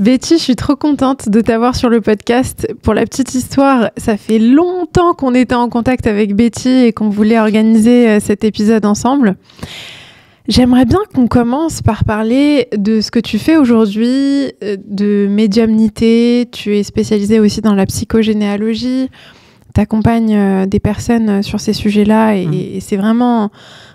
Betty, je suis trop contente de t'avoir sur le podcast. Pour la petite histoire, ça fait longtemps qu'on était en contact avec Betty et qu'on voulait organiser euh, cet épisode ensemble. J'aimerais bien qu'on commence par parler de ce que tu fais aujourd'hui, euh, de médiumnité. Tu es spécialisée aussi dans la psychogénéalogie. Tu accompagnes euh, des personnes sur ces sujets-là et, mmh. et c'est vraiment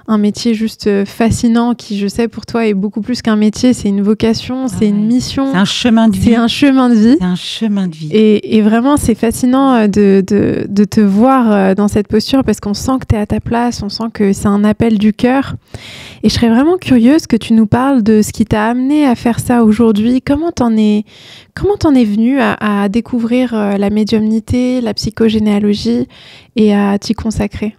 un métier juste euh, fascinant qui, je sais, pour toi est beaucoup plus qu'un métier, c'est une vocation, ah c'est une mission. C'est un chemin de vie. C'est un chemin de vie. un chemin de vie. Et, vraiment, c'est fascinant euh, de, te voir euh, dans cette posture parce qu'on sent que tu es à ta place, on sent que c'est un appel du cœur. Et je serais vraiment curieuse que tu nous parles de ce qui t'a amené à faire ça aujourd'hui. Comment t'en es, comment t'en es venu à découvrir la médiumnité, la psychogénéalogie et à t'y consacrer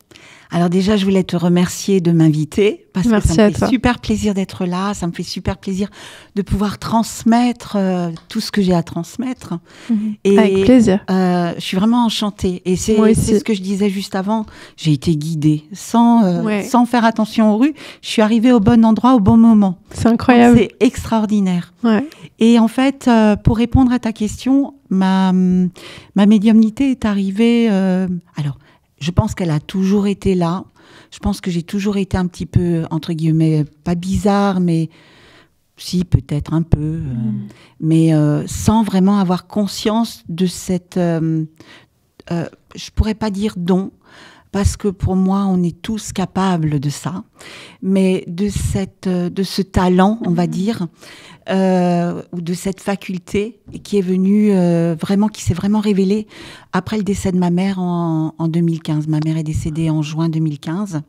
alors déjà, je voulais te remercier de m'inviter parce que ça me fait super plaisir d'être là, ça me fait super plaisir de pouvoir transmettre euh, tout ce que j'ai à transmettre. Mhm. Et, Avec plaisir. Euh, je suis vraiment enchantée. Et c'est ce que je disais juste avant, j'ai été guidée sans, euh, sans faire attention aux rues. Je suis arrivée au bon endroit au bon moment. C'est incroyable. C'est extraordinaire. Et en fait, pour répondre à ta question, ma, ma médiumnité est arrivée... alors, je pense qu'elle a toujours été là. Je pense que j'ai toujours été un petit peu, entre guillemets, pas bizarre, mais si, peut-être un peu, euh, mm. mais euh, sans vraiment avoir conscience de cette. Euh, je pourrais pas dire don, parce que pour moi, on est tous capables de ça, mais de, cette, de ce talent, on va mm. dire, euh, de cette faculté qui est venue euh, vraiment, qui s'est vraiment révélée après le décès de ma mère en, 2015. Ma mère est décédée en juin 2015.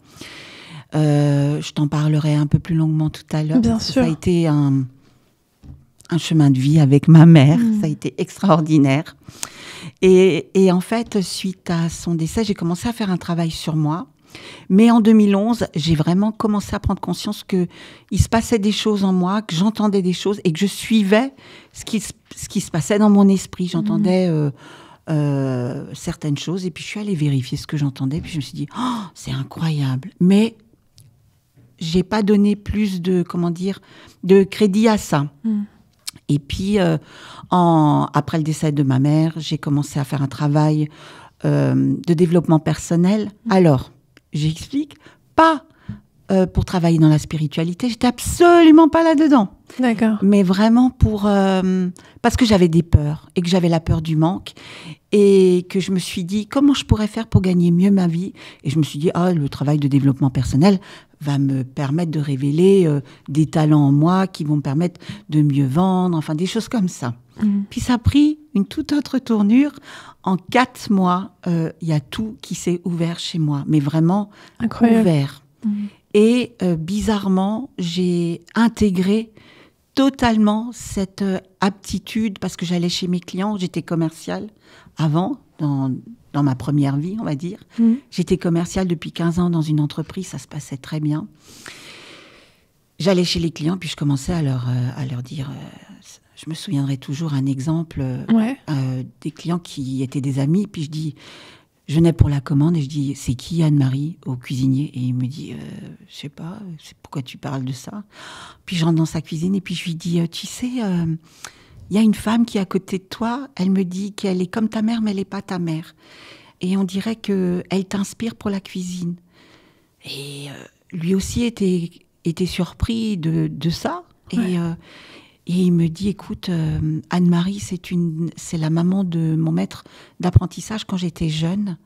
Euh, je t'en parlerai un peu plus longuement tout à l'heure. Bien Ça a été un, un, chemin de vie avec ma mère. Mm. Ça a été extraordinaire. et, en fait, suite à son décès, j'ai commencé à faire un travail sur moi. Mais en 2011, j'ai vraiment commencé à prendre conscience que il se passait des choses en moi, que j'entendais des choses et que je suivais ce qui, ce qui se passait dans mon esprit. J'entendais mmh. euh, euh, certaines choses et puis je suis allée vérifier ce que j'entendais. Puis je me suis dit, oh, c'est incroyable. Mais j'ai pas donné plus de comment dire de crédit à ça. Mmh. Et puis, euh, en, après le décès de ma mère, j'ai commencé à faire un travail de développement personnel. Mmh. Alors, j'explique, pas euh, pour travailler dans la spiritualité, j'étais absolument pas là-dedans. D'accord. Mais vraiment pour euh, parce que j'avais des peurs et que j'avais la peur du manque et que je me suis dit comment je pourrais faire pour gagner mieux ma vie et je me suis dit ah le travail de développement personnel va me permettre de révéler euh, des talents en moi qui vont me permettre de mieux vendre, enfin des choses comme ça. Mmh. Puis ça a pris une toute autre tournure. En quatre mois, euh, il y a tout qui s'est ouvert chez moi, mais vraiment ouvert. Mmh. Et euh, bizarrement, j'ai intégré totalement cette euh, aptitude parce que j'allais chez mes clients, j'étais commerciale avant, dans, dans, ma première vie, on va dire. Mmh. J'étais commerciale depuis 15 ans dans une entreprise, ça se passait très bien j'allais chez les clients, puis je commençais à leur, à leur dire je me souviendrai toujours un exemple euh, euh, des clients qui étaient des amis. Puis je dis, je n'ai pour la commande et je dis, c'est qui Anne-Marie au cuisinier Et il me dit, euh, je sais pas, pourquoi tu parles de ça Puis je rentre dans sa cuisine et puis je lui dis, euh, tu sais, il y a une femme qui est à côté de toi, elle me dit qu'elle est comme ta mère, mais elle n'est pas ta mère. Et on dirait qu'elle t'inspire pour la cuisine. Et lui aussi était, était surpris de, de ça. Et. Et il me dit, écoute, euh, Anne-Marie, c'est une, c'est la maman de mon maître d'apprentissage quand j'étais jeune.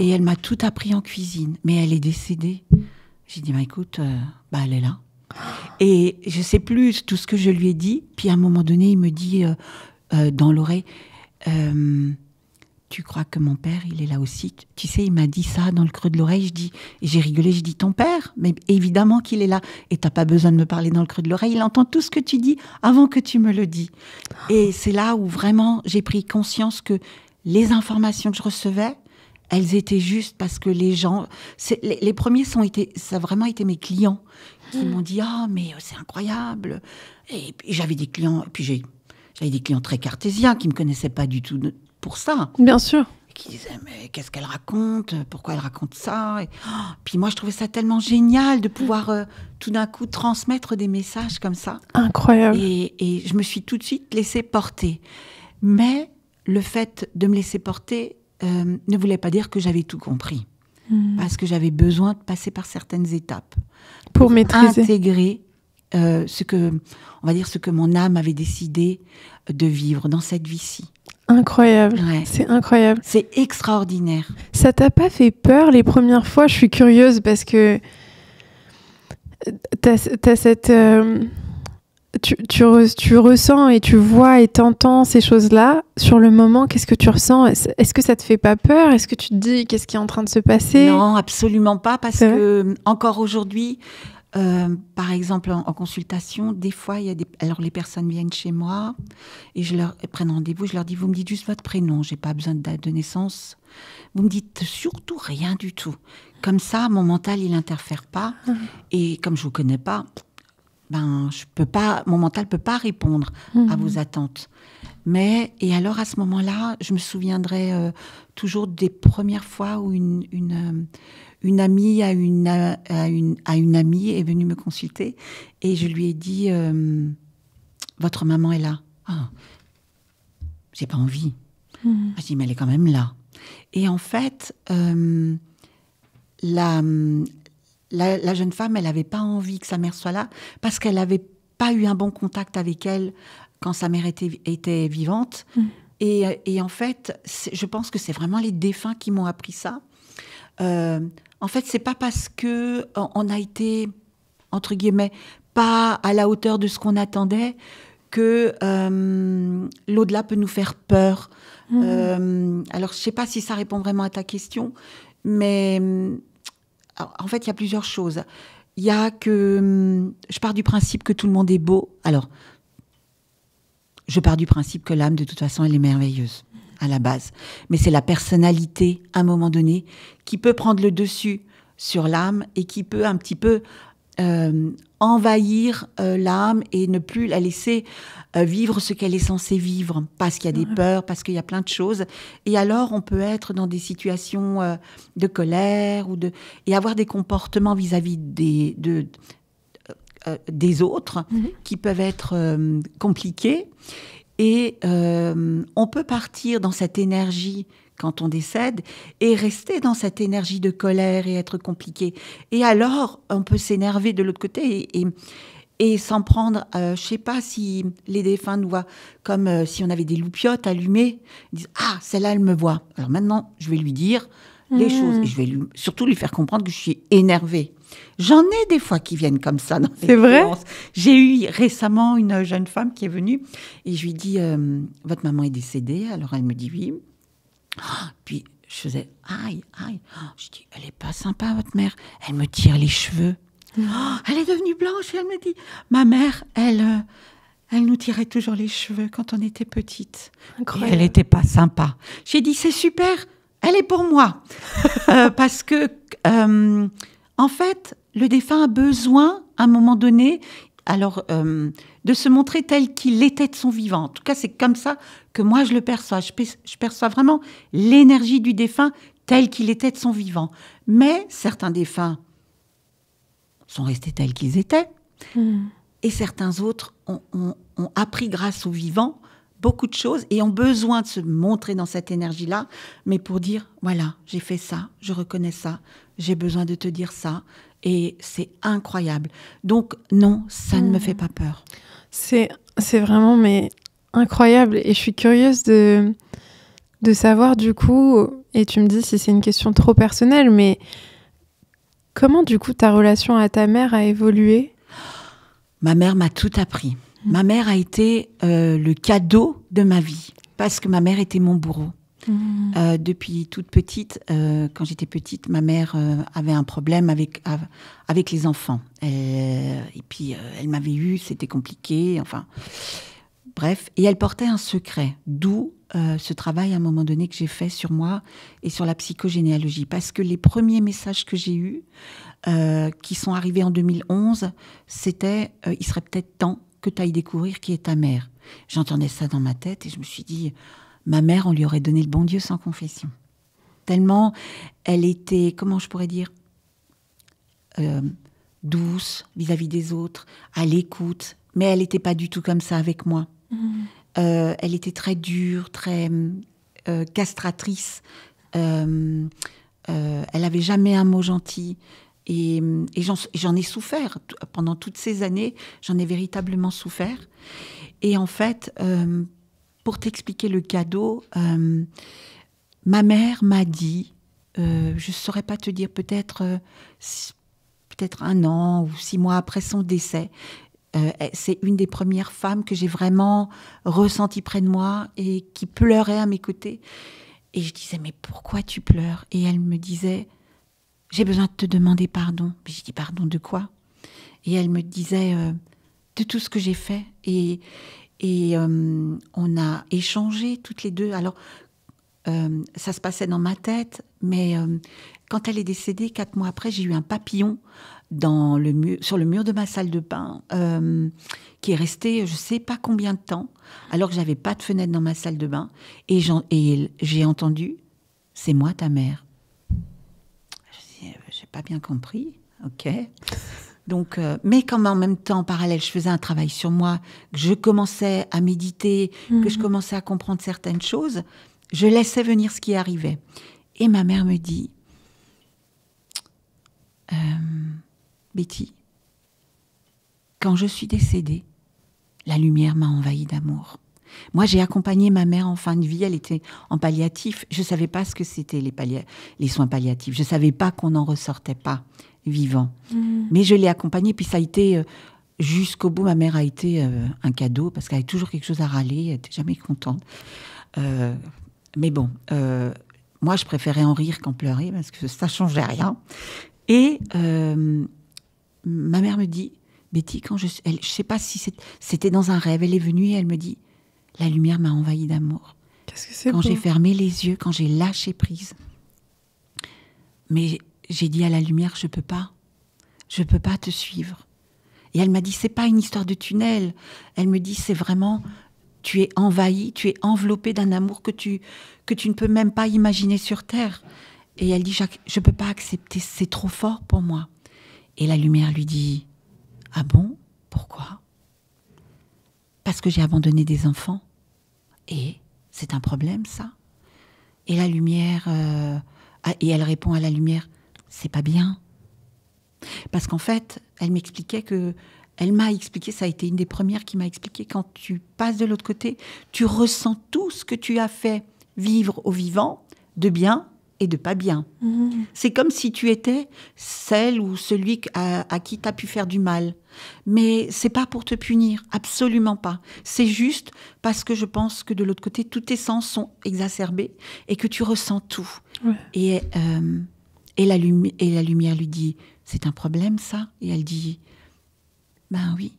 Et elle m'a tout appris en cuisine. Mais elle est décédée. J'ai dit, bah, écoute, euh, bah, elle est là. Et je sais plus tout ce que je lui ai dit. Puis à un moment donné, il me dit euh, dans l'oreille, tu crois que mon père, il est là aussi Tu sais, il m'a dit ça dans le creux de l'oreille. Je dis, j'ai rigolé, je dis ton père, mais évidemment qu'il est là. Et t'as pas besoin de me parler dans le creux de l'oreille. Il entend tout ce que tu dis avant que tu me le dis. Et c'est là où vraiment j'ai pris conscience que les informations que je recevais, elles étaient justes parce que les gens, les, premiers sont été, ça a vraiment été mes clients qui hmm. m'ont dit ah mais c'est incroyable. Et j'avais des clients, et puis j'ai j'avais des clients très cartésiens qui me connaissaient pas du tout pour ça. Bien sûr. qui disaient, mais qu'est-ce qu'elle raconte Pourquoi elle raconte ça oh, puis moi, je trouvais ça tellement génial de pouvoir euh, tout d'un coup transmettre des messages comme ça. Incroyable. Et, je me suis tout de suite laissée porter. Mais le fait de me laisser porter euh, ne voulait pas dire que j'avais tout compris. Hmm. Parce que j'avais besoin de passer par certaines étapes pour, pour maîtriser. intégrer euh, ce que, on va dire, ce que mon âme avait décidé de vivre dans cette vie-ci incroyable. C'est incroyable. C'est extraordinaire. Ça t'a pas fait peur les premières fois Je suis curieuse parce que euh, as cette euh, tu, tu, ressens et tu vois et t'entends ces choses-là sur le moment. Qu'est-ce que tu ressens Est-ce que ça te fait pas peur Est-ce que tu te dis qu'est-ce qui est en train de se passer Non, absolument pas, parce que encore aujourd'hui, euh, par exemple, en, consultation, des fois, il y a des... alors les personnes viennent chez moi et je leur prends rendez-vous. Je leur dis, vous me dites juste votre prénom. J'ai pas besoin de date de naissance. Vous me dites surtout rien du tout. Comme ça, mon mental, il n'interfère pas. Mmh. Et comme je vous connais pas, ben, je peux pas. Mon mental peut pas répondre à vos mmh. attentes. Mais et alors à ce moment-là, je me souviendrai euh, toujours des premières fois où une, une euh, une amie à une, à une, une amie est venue me consulter et je lui ai dit euh, Votre maman est là. Ah, j'ai pas envie. Mmh. Mais elle est quand même là. Et en fait, euh, la, la, jeune femme, elle n'avait pas envie que sa mère soit là parce qu'elle n'avait pas eu un bon contact avec elle quand sa mère était, était vivante. Hmm. Et, et, en fait, je pense que c'est vraiment les défunts qui m'ont appris ça. Euh, en fait, c'est pas parce que euh, on a été entre guillemets pas à la hauteur de ce qu'on attendait que euh, l'au-delà peut nous faire peur. Mmh. Euh, alors, je sais pas si ça répond vraiment à ta question, mais en fait, il y a plusieurs choses. Il y a que je pars du principe que tout le monde est beau. Alors, je pars du principe que l'âme, de toute façon, elle est merveilleuse à la base. Mais c'est la personnalité, à un moment donné, qui peut prendre le dessus sur l'âme et qui peut un petit peu euh, envahir euh, l'âme et ne plus la laisser euh, vivre ce qu'elle est censée vivre, parce qu'il y a des peurs, parce qu'il y a plein de choses. Et alors, on peut être dans des situations de colère ou de et avoir des comportements vis-à-vis des des autres mhm. qui peuvent être compliqués. Et euh, on peut partir dans cette énergie quand on décède et rester dans cette énergie de colère et être compliqué. Et alors, on peut s'énerver de l'autre côté et, s'en prendre, euh, je euh, sais pas si les défunts nous voient comme euh, si on avait des loupiotes allumées, ils disent ah celle-là elle me voit. Alors maintenant je vais lui dire les mmh. choses et je vais lui, surtout lui faire comprendre que je suis énervée. J'en ai des fois qui viennent comme ça. C'est vrai. J'ai eu récemment une jeune femme qui est venue et je lui dis dit, euh, votre maman est décédée. Alors elle me dit oui. Oh, puis je faisais aïe aïe. Oh, je dis elle est pas sympa votre mère. Elle me tire les cheveux. Mmh. Oh, elle est devenue blanche et elle me dit ma mère elle euh, elle nous tirait toujours les cheveux quand on était petite. Incroyable. elle n'était pas sympa. J'ai dit c'est super. Elle est pour moi euh, parce que en fait, le défunt a besoin, à un moment donné, alors euh, de se montrer tel qu'il était de son vivant. En tout cas, c'est comme ça que moi je le perçois. Je, perçois vraiment l'énergie du défunt tel qu'il était de son vivant. Mais certains défunts sont restés tels qu'ils étaient, hmm. et certains autres ont, ont, appris grâce au vivant beaucoup de choses et ont besoin de se montrer dans cette énergie-là, mais pour dire, voilà, j'ai fait ça, je reconnais ça, j'ai besoin de te dire ça. Et c'est incroyable. Donc non, ça ne me hmm. fait pas peur. C'est vraiment mais incroyable. Et je suis curieuse de, de savoir du coup, et tu me dis si c'est une question trop personnelle, mais comment du coup ta relation à ta mère a évolué Ma mère m'a tout appris. Hmm. Ma mère a été euh, le cadeau de ma vie, parce que ma mère était mon bourreau. Mm. Euh, depuis toute petite, euh, quand j'étais petite, ma mère euh, avait un problème avec, avec les enfants. et puis, elle m'avait eu, c'était compliqué, enfin. Bref, et elle portait un secret, d'où ce travail à un moment donné que j'ai fait sur moi et sur la psychogénéalogie. Parce que les premiers messages que j'ai eus, qui sont arrivés en 2011, c'était il serait peut-être temps que tu ailles découvrir qui est ta mère. J'entendais ça dans ma tête et je me suis dit Ma mère, on lui aurait donné le bon Dieu sans confession. Tellement elle était, comment je pourrais dire, euh, douce vis-à-vis des autres, à l'écoute, mais elle n'était pas du tout comme ça avec moi. Mhm. Euh, elle était très dure, très euh, castratrice. elle n'avait jamais un mot gentil. Et, et j'en ai souffert. Pendant toutes ces années, j'en ai véritablement souffert. Et en fait, pour t'expliquer le cadeau, euh, ma mère m'a dit, euh, je ne saurais pas te dire, peut-être euh, peut-être un an ou six mois après son décès, c'est une des premières femmes que j'ai vraiment ressentie près de moi et qui pleurait à mes côtés. Et je disais, mais pourquoi tu pleures Et elle me disait, j'ai besoin de te demander pardon. Mais j'ai dit, pardon de quoi Et elle me disait, de tout ce que j'ai fait. Et, et euh, on a échangé toutes les deux. Alors, euh, ça se passait dans ma tête, mais euh, quand elle est décédée, quatre mois après, j'ai eu un papillon dans le mur, sur le mur de ma salle de bain qui est resté je sais pas combien de temps, alors que j'avais pas de fenêtre dans ma salle de bain. Et j'ai entendu C'est moi ta mère. Je n'ai pas bien compris. Ok. Euh, mais comme en même temps, en parallèle, je faisais un travail sur moi, que je commençais à méditer, que je mhm. commençais à comprendre certaines choses, je laissais venir ce qui arrivait. Et ma mère me dit, euh, Betty, quand je suis décédée, la lumière m'a envahie d'amour. Moi, j'ai accompagné ma mère en fin de vie. Elle était en palliatif. Je ne savais pas ce que c'était les, les, soins palliatifs. Je ne savais pas qu'on n'en ressortait pas vivant. Mm. Mais je l'ai accompagnée, puis ça a été euh, jusqu'au bout. Ma mère a été euh, un cadeau parce qu'elle avait toujours quelque chose à râler, elle n'était jamais contente. Euh, mais bon, moi je préférais en rire qu'en pleurer parce que ça changeait rien. Et ma mère me dit, Betty, quand je, ne sais pas si c'était dans un rêve, elle est venue et elle me dit, la lumière m'a envahie d'amour. Qu'est-ce que c'est Quand j'ai fermé les yeux, quand j'ai lâché prise. Mais j'ai dit à la lumière, je peux pas. Je peux pas te suivre. Et elle m'a dit, c'est pas une histoire de tunnel. Elle me dit, c'est vraiment, tu es envahi, tu es enveloppé d'un amour que tu, que tu ne peux même pas imaginer sur Terre. Et elle dit, je je peux pas accepter, c'est trop fort pour moi. Et la lumière lui dit, ah bon, pourquoi Parce que j'ai abandonné des enfants. Et c'est un problème, ça. Et la lumière, euh, ah, et elle répond à la lumière, c'est pas bien. Parce qu'en fait, elle m'expliquait que. Elle m'a expliqué, ça a été une des premières qui m'a expliqué, quand tu passes de l'autre côté, tu ressens tout ce que tu as fait vivre au vivant de bien et de pas bien. Mmh. C'est comme si tu étais celle ou celui à, qui tu as pu faire du mal. Mais c'est pas pour te punir, absolument pas. C'est juste parce que je pense que de l'autre côté, tous tes sens sont exacerbés et que tu ressens tout. Et. Euh, et la, et la lumière lui dit, c'est un problème ça Et elle dit, ben oui.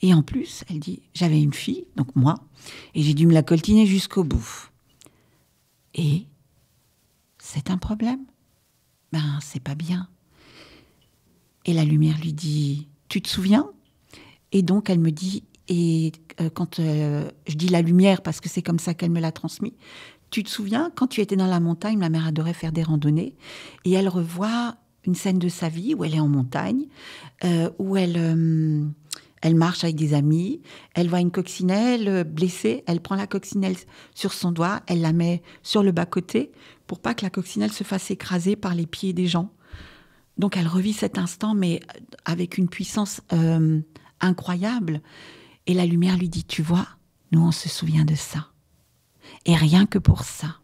Et en plus, elle dit, j'avais une fille, donc moi, et j'ai dû me la coltiner jusqu'au bout. Et c'est un problème Ben, c'est pas bien. Et la lumière lui dit, tu te souviens Et donc elle me dit, et euh, quand euh, je dis la lumière parce que c'est comme ça qu'elle me l'a transmis, tu te souviens, quand tu étais dans la montagne, ma mère adorait faire des randonnées, et elle revoit une scène de sa vie où elle est en montagne, euh, où elle, euh, elle marche avec des amis, elle voit une coccinelle euh, blessée, elle prend la coccinelle sur son doigt, elle la met sur le bas-côté pour pas que la coccinelle se fasse écraser par les pieds des gens. Donc elle revit cet instant, mais avec une puissance incroyable. Et la lumière lui dit, tu vois, nous on se souvient de ça. Et rien que pour ça,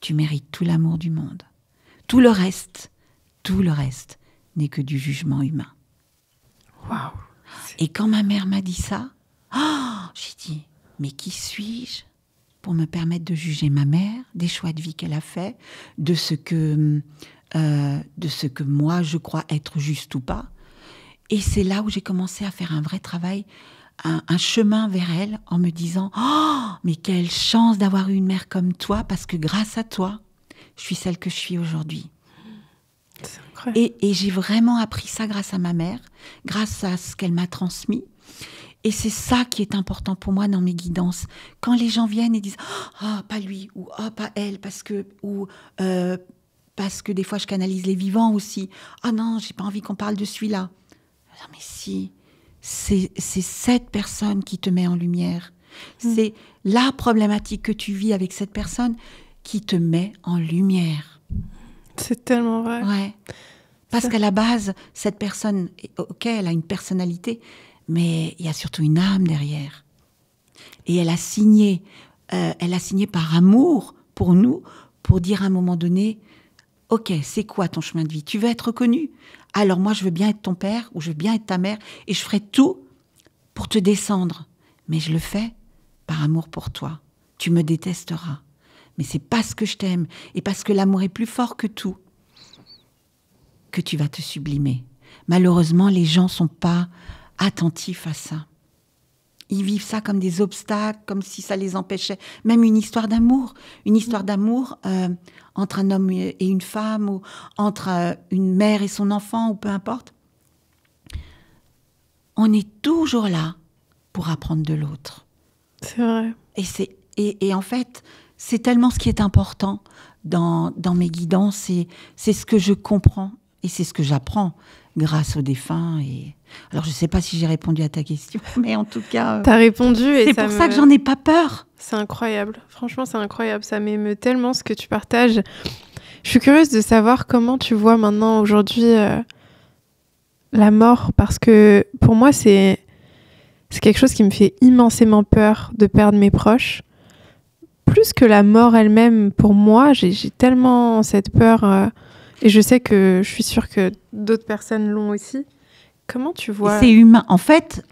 tu mérites tout l'amour du monde. Tout le reste, tout le reste n'est que du jugement humain. Waouh Et quand ma mère m'a dit ça, oh, j'ai dit, mais qui suis-je pour me permettre de juger ma mère, des choix de vie qu'elle a fait, de ce que, euh, de ce que moi je crois être juste ou pas. Et c'est là où j'ai commencé à faire un vrai travail un, chemin vers elle en me disant Oh, mais quelle chance d'avoir eu une mère comme toi, parce que grâce à toi, je suis celle que je suis aujourd'hui. Et, j'ai vraiment appris ça grâce à ma mère, grâce à ce qu'elle m'a transmis. Et c'est ça qui est important pour moi dans mes guidances. Quand les gens viennent et disent oh, pas lui, ou Ah, pas elle, parce que. ou euh, parce que des fois je canalise les vivants aussi. Ah oh non, j'ai pas envie qu'on parle de celui-là. Non mais si, c'est cette personne qui te met en lumière. Hmm. C'est la problématique que tu vis avec cette personne qui te met en lumière. C'est tellement vrai. Parce qu'à la base, cette personne, ok, elle a une personnalité, mais il y a surtout une âme derrière. Et elle a signé, euh, elle a signé par amour pour nous, pour dire à un moment donné, Ok, c'est quoi ton chemin de vie Tu veux être reconnu Alors moi, je veux bien être ton père ou je veux bien être ta mère et je ferai tout pour te descendre. Mais je le fais par amour pour toi. Tu me détesteras. Mais c'est parce que je t'aime et parce que l'amour est plus fort que tout que tu vas te sublimer. Malheureusement, les gens sont pas attentifs à ça ils vivent ça comme des obstacles, comme si ça les empêchait. Même une histoire d'amour, une histoire mm. d'amour euh, entre un homme et une femme, ou entre euh, une mère et son enfant, ou peu importe. On est toujours là pour apprendre de l'autre. C'est vrai. Et, c'est, et, en fait, c'est tellement ce qui est important dans, dans mes guidances, et c'est ce que je comprends et c'est ce que j'apprends grâce aux défunts. Et... Alors, je ne sais pas si j'ai répondu à ta question, mais en tout cas. Euh, T'as répondu et. C'est pour ça que j'en ai pas peur. C'est incroyable. Franchement, c'est incroyable. Ça m'émeut tellement ce que tu partages. Je suis curieuse de savoir comment tu vois maintenant, aujourd'hui, euh, la mort. Parce que pour moi, c'est. C'est quelque chose qui me fait immensément peur de perdre mes proches. Plus que la mort elle-même, pour moi, j'ai tellement cette peur. Euh, et je sais que je suis sûre que d'autres personnes l'ont aussi. Comment tu vois C'est humain. En fait,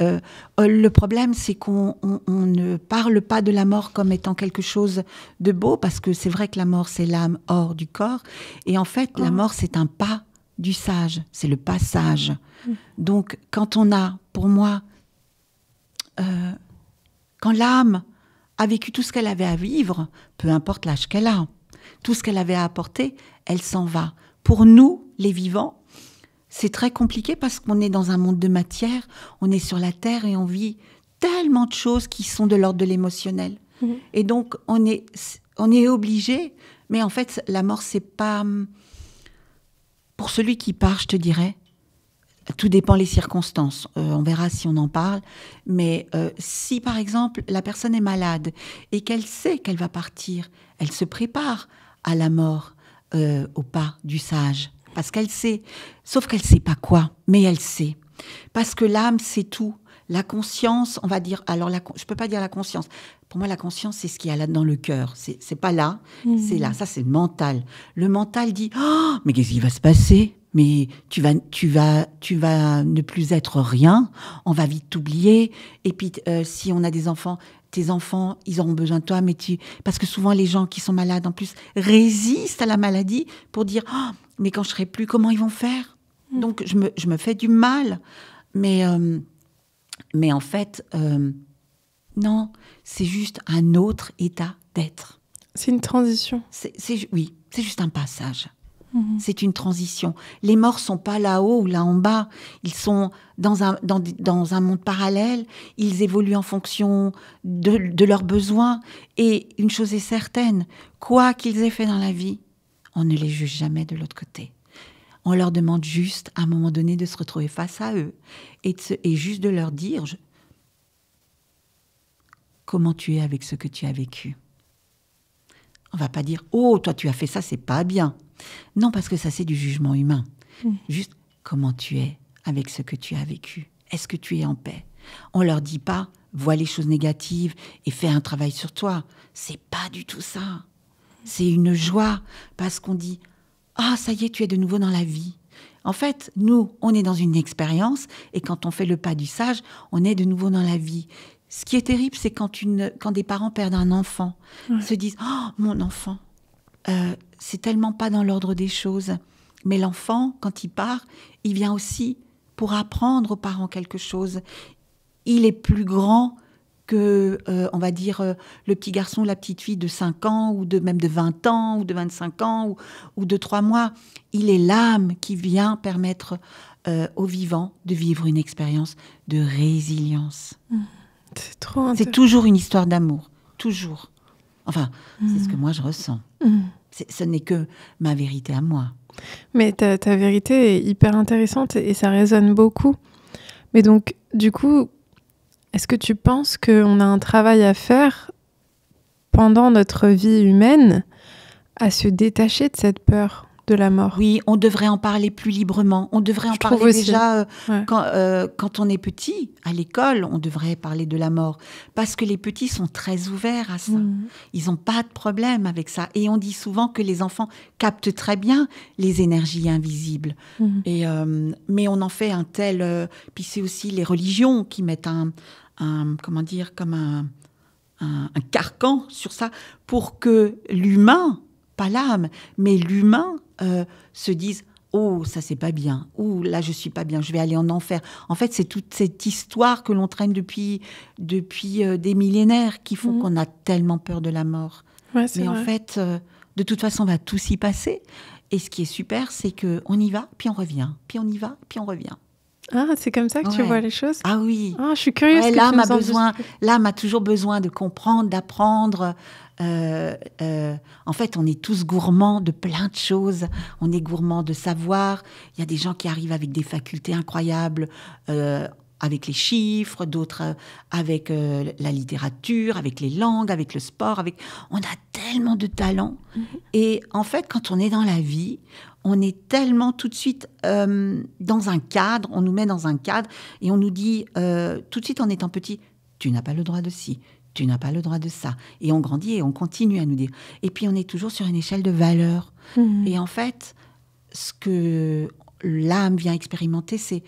euh, euh, le problème, c'est qu'on ne parle pas de la mort comme étant quelque chose de beau, parce que c'est vrai que la mort, c'est l'âme hors du corps. Et en fait, la oh. mort, c'est un pas du sage, c'est le passage. Mm. Donc, quand on a, pour moi, euh, quand l'âme a vécu tout ce qu'elle avait à vivre, peu importe l'âge qu'elle a, tout ce qu'elle avait à apporter, elle s'en va. Pour nous, les vivants, c'est très compliqué parce qu'on est dans un monde de matière, on est sur la Terre et on vit tellement de choses qui sont de l'ordre de l'émotionnel. Mhm. Et donc, on est, on est obligé, mais en fait, la mort, c'est pas... Hum, pour celui qui part, je te dirais, tout dépend les circonstances. Euh, on verra si on en parle. Mais euh, si, par exemple, la personne est malade et qu'elle sait qu'elle va partir, elle se prépare, à la mort euh, au pas du sage. Parce qu'elle sait, sauf qu'elle sait pas quoi, mais elle sait. Parce que l'âme, c'est tout. La conscience, on va dire, alors la, je peux pas dire la conscience. Pour moi, la conscience, c'est ce qu'il y a là dans le cœur. C'est, n'est pas là, c'est là. Mmh. Ça, c'est le mental. Le mental dit, oh, mais qu'est-ce qui va se passer mais tu vas, tu vas, tu vas ne plus être rien. On va vite t'oublier. Et puis, euh, si on a des enfants, tes enfants, ils auront besoin de toi, mais tu, parce que souvent les gens qui sont malades en plus résistent à la maladie pour dire, oh, mais quand je serai plus, comment ils vont faire mm. Donc je me, fais du mal, mais euh, mais en fait, euh, non, c'est juste un autre état d'être. C'est une transition. C'est oui, c'est juste un passage. Mhm. C'est une transition. Les morts sont pas là-haut ou là en bas. Ils sont dans un, dans, un monde parallèle. Ils évoluent en fonction de, leurs besoins. Et une chose est certaine, quoi qu'ils aient fait dans la vie, on ne les juge jamais de l'autre côté. On leur demande juste, à un moment donné, de se retrouver face à eux et, de et juste de leur dire comment tu es avec ce que tu as vécu. On va pas dire oh toi tu as fait ça c'est pas bien. Non parce que ça c'est du jugement humain. Juste comment tu es avec ce que tu as vécu. Est-ce que tu es en paix On leur dit pas vois les choses négatives et fais un travail sur toi. C'est pas du tout ça. C'est une joie parce qu'on dit ah ça y est tu es de nouveau dans la vie. En fait, nous, on est dans une expérience et quand on fait le pas du sage, on est de nouveau dans la vie. Ce qui est terrible, c'est quand, quand des parents perdent un enfant, se disent ⁇ Oh, mon enfant, euh, c'est tellement pas dans l'ordre des choses. Mais l'enfant, quand il part, il vient aussi pour apprendre aux parents quelque chose. Il est plus grand que, euh, on va dire, euh, le petit garçon, la petite fille de 5 ans, ou de même de 20 ans, ou de 25 ans, ou, de 3 mois. Il est l'âme qui vient permettre euh, aux vivants de vivre une expérience de résilience. Mmh. C'est toujours une histoire d'amour, toujours. Enfin, c'est ce que mmh. moi je ressens. Mmh. Ce n'est que ma vérité à moi. Mais ta, vérité est hyper intéressante et ça résonne beaucoup. Mais donc, du coup, est-ce que tu penses qu'on a un travail à faire pendant notre vie humaine à se détacher de cette peur de la mort. Oui, on devrait en parler plus librement. On devrait en parler déjà euh, euh, quand, on est petit, à l'école, on devrait parler de la mort. Parce que les petits sont très ouverts à ça. Mm. Ils n'ont pas de problème avec ça. Et on dit souvent que les enfants captent très bien les énergies invisibles. Mm. Et, euh, mais on en fait un tel... puis c'est aussi les religions qui mettent un... comment dire Comme un carcan sur ça pour que l'humain pas l'âme, mais l'humain euh, se disent Oh, ça c'est pas bien. Ou là je suis pas bien. Je vais aller en enfer. En fait, c'est toute cette histoire que l'on traîne depuis depuis euh, des millénaires qui font mhm. qu'on a tellement peur de la mort. Mais en fait, euh, de toute façon, on va tous y passer. Et ce qui est super, c'est que on y va, puis on revient, puis on y va, puis on revient. Ah, c'est comme ça que tu vois les choses Ah oui. Ah, je suis curieuse. l'âme a besoin, toujours besoin de comprendre, d'apprendre. Euh, euh, en fait, on est tous gourmands de plein de choses. On est gourmands de savoir. Il y a des gens qui arrivent avec des facultés incroyables euh, avec les chiffres, d'autres euh, avec euh, la littérature, avec les langues, avec le sport, avec on a tellement de talents. Mm-hmm. Et en fait, quand on est dans la vie, on est tellement tout de suite euh, dans un cadre, on nous met dans un cadre et on nous dit tout de suite en étant petit, tu n'as pas le droit de ci, tu n'as pas le droit de ça. Et on grandit et on continue à nous dire. Et puis on est toujours sur une échelle de valeurs. Mm-hmm. Et en fait, ce que l'âme vient expérimenter, c'est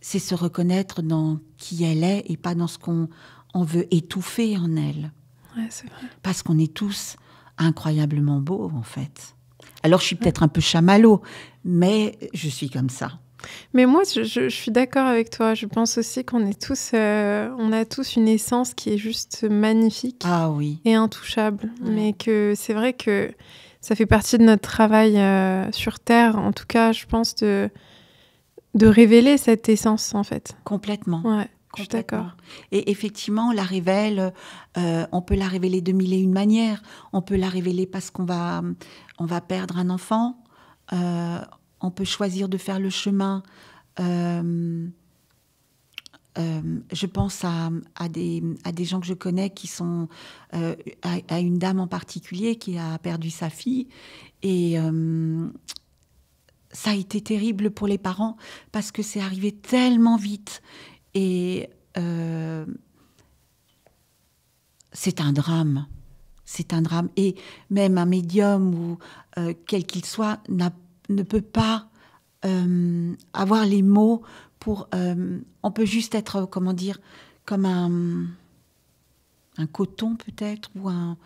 c'est se reconnaître dans qui elle est et pas dans ce qu'on veut étouffer en elle. Ouais, vrai. Parce qu'on est tous incroyablement beaux, en fait. Alors, je suis peut-être un peu chamallow, mais je suis comme ça. Mais moi, je, suis d'accord avec toi. Je pense aussi qu'on est tous, euh, on a tous une essence qui est juste magnifique ah, oui. et intouchable. Mais que c'est vrai que ça fait partie de notre travail euh, sur Terre, en tout cas, je pense, de de révéler cette essence, en fait. Complètement. Ouais. Je suis d'accord. Et effectivement, on la révèle, euh, on peut la révéler de mille et une manières. On peut la révéler parce qu'on va, on va perdre un enfant. Euh, on peut choisir de faire le chemin. Euh, je pense à, à, des, gens que je connais qui sont. À, à, une dame en particulier qui a perdu sa fille. Et ça a été terrible pour les parents parce que c'est arrivé tellement vite. Et euh, c'est un drame. C'est un drame. Et même un médium ou euh, quel qu'il soit ne peut pas euh, avoir les mots pour... on peut juste être, comment dire, comme un, un coton peut-être ou un,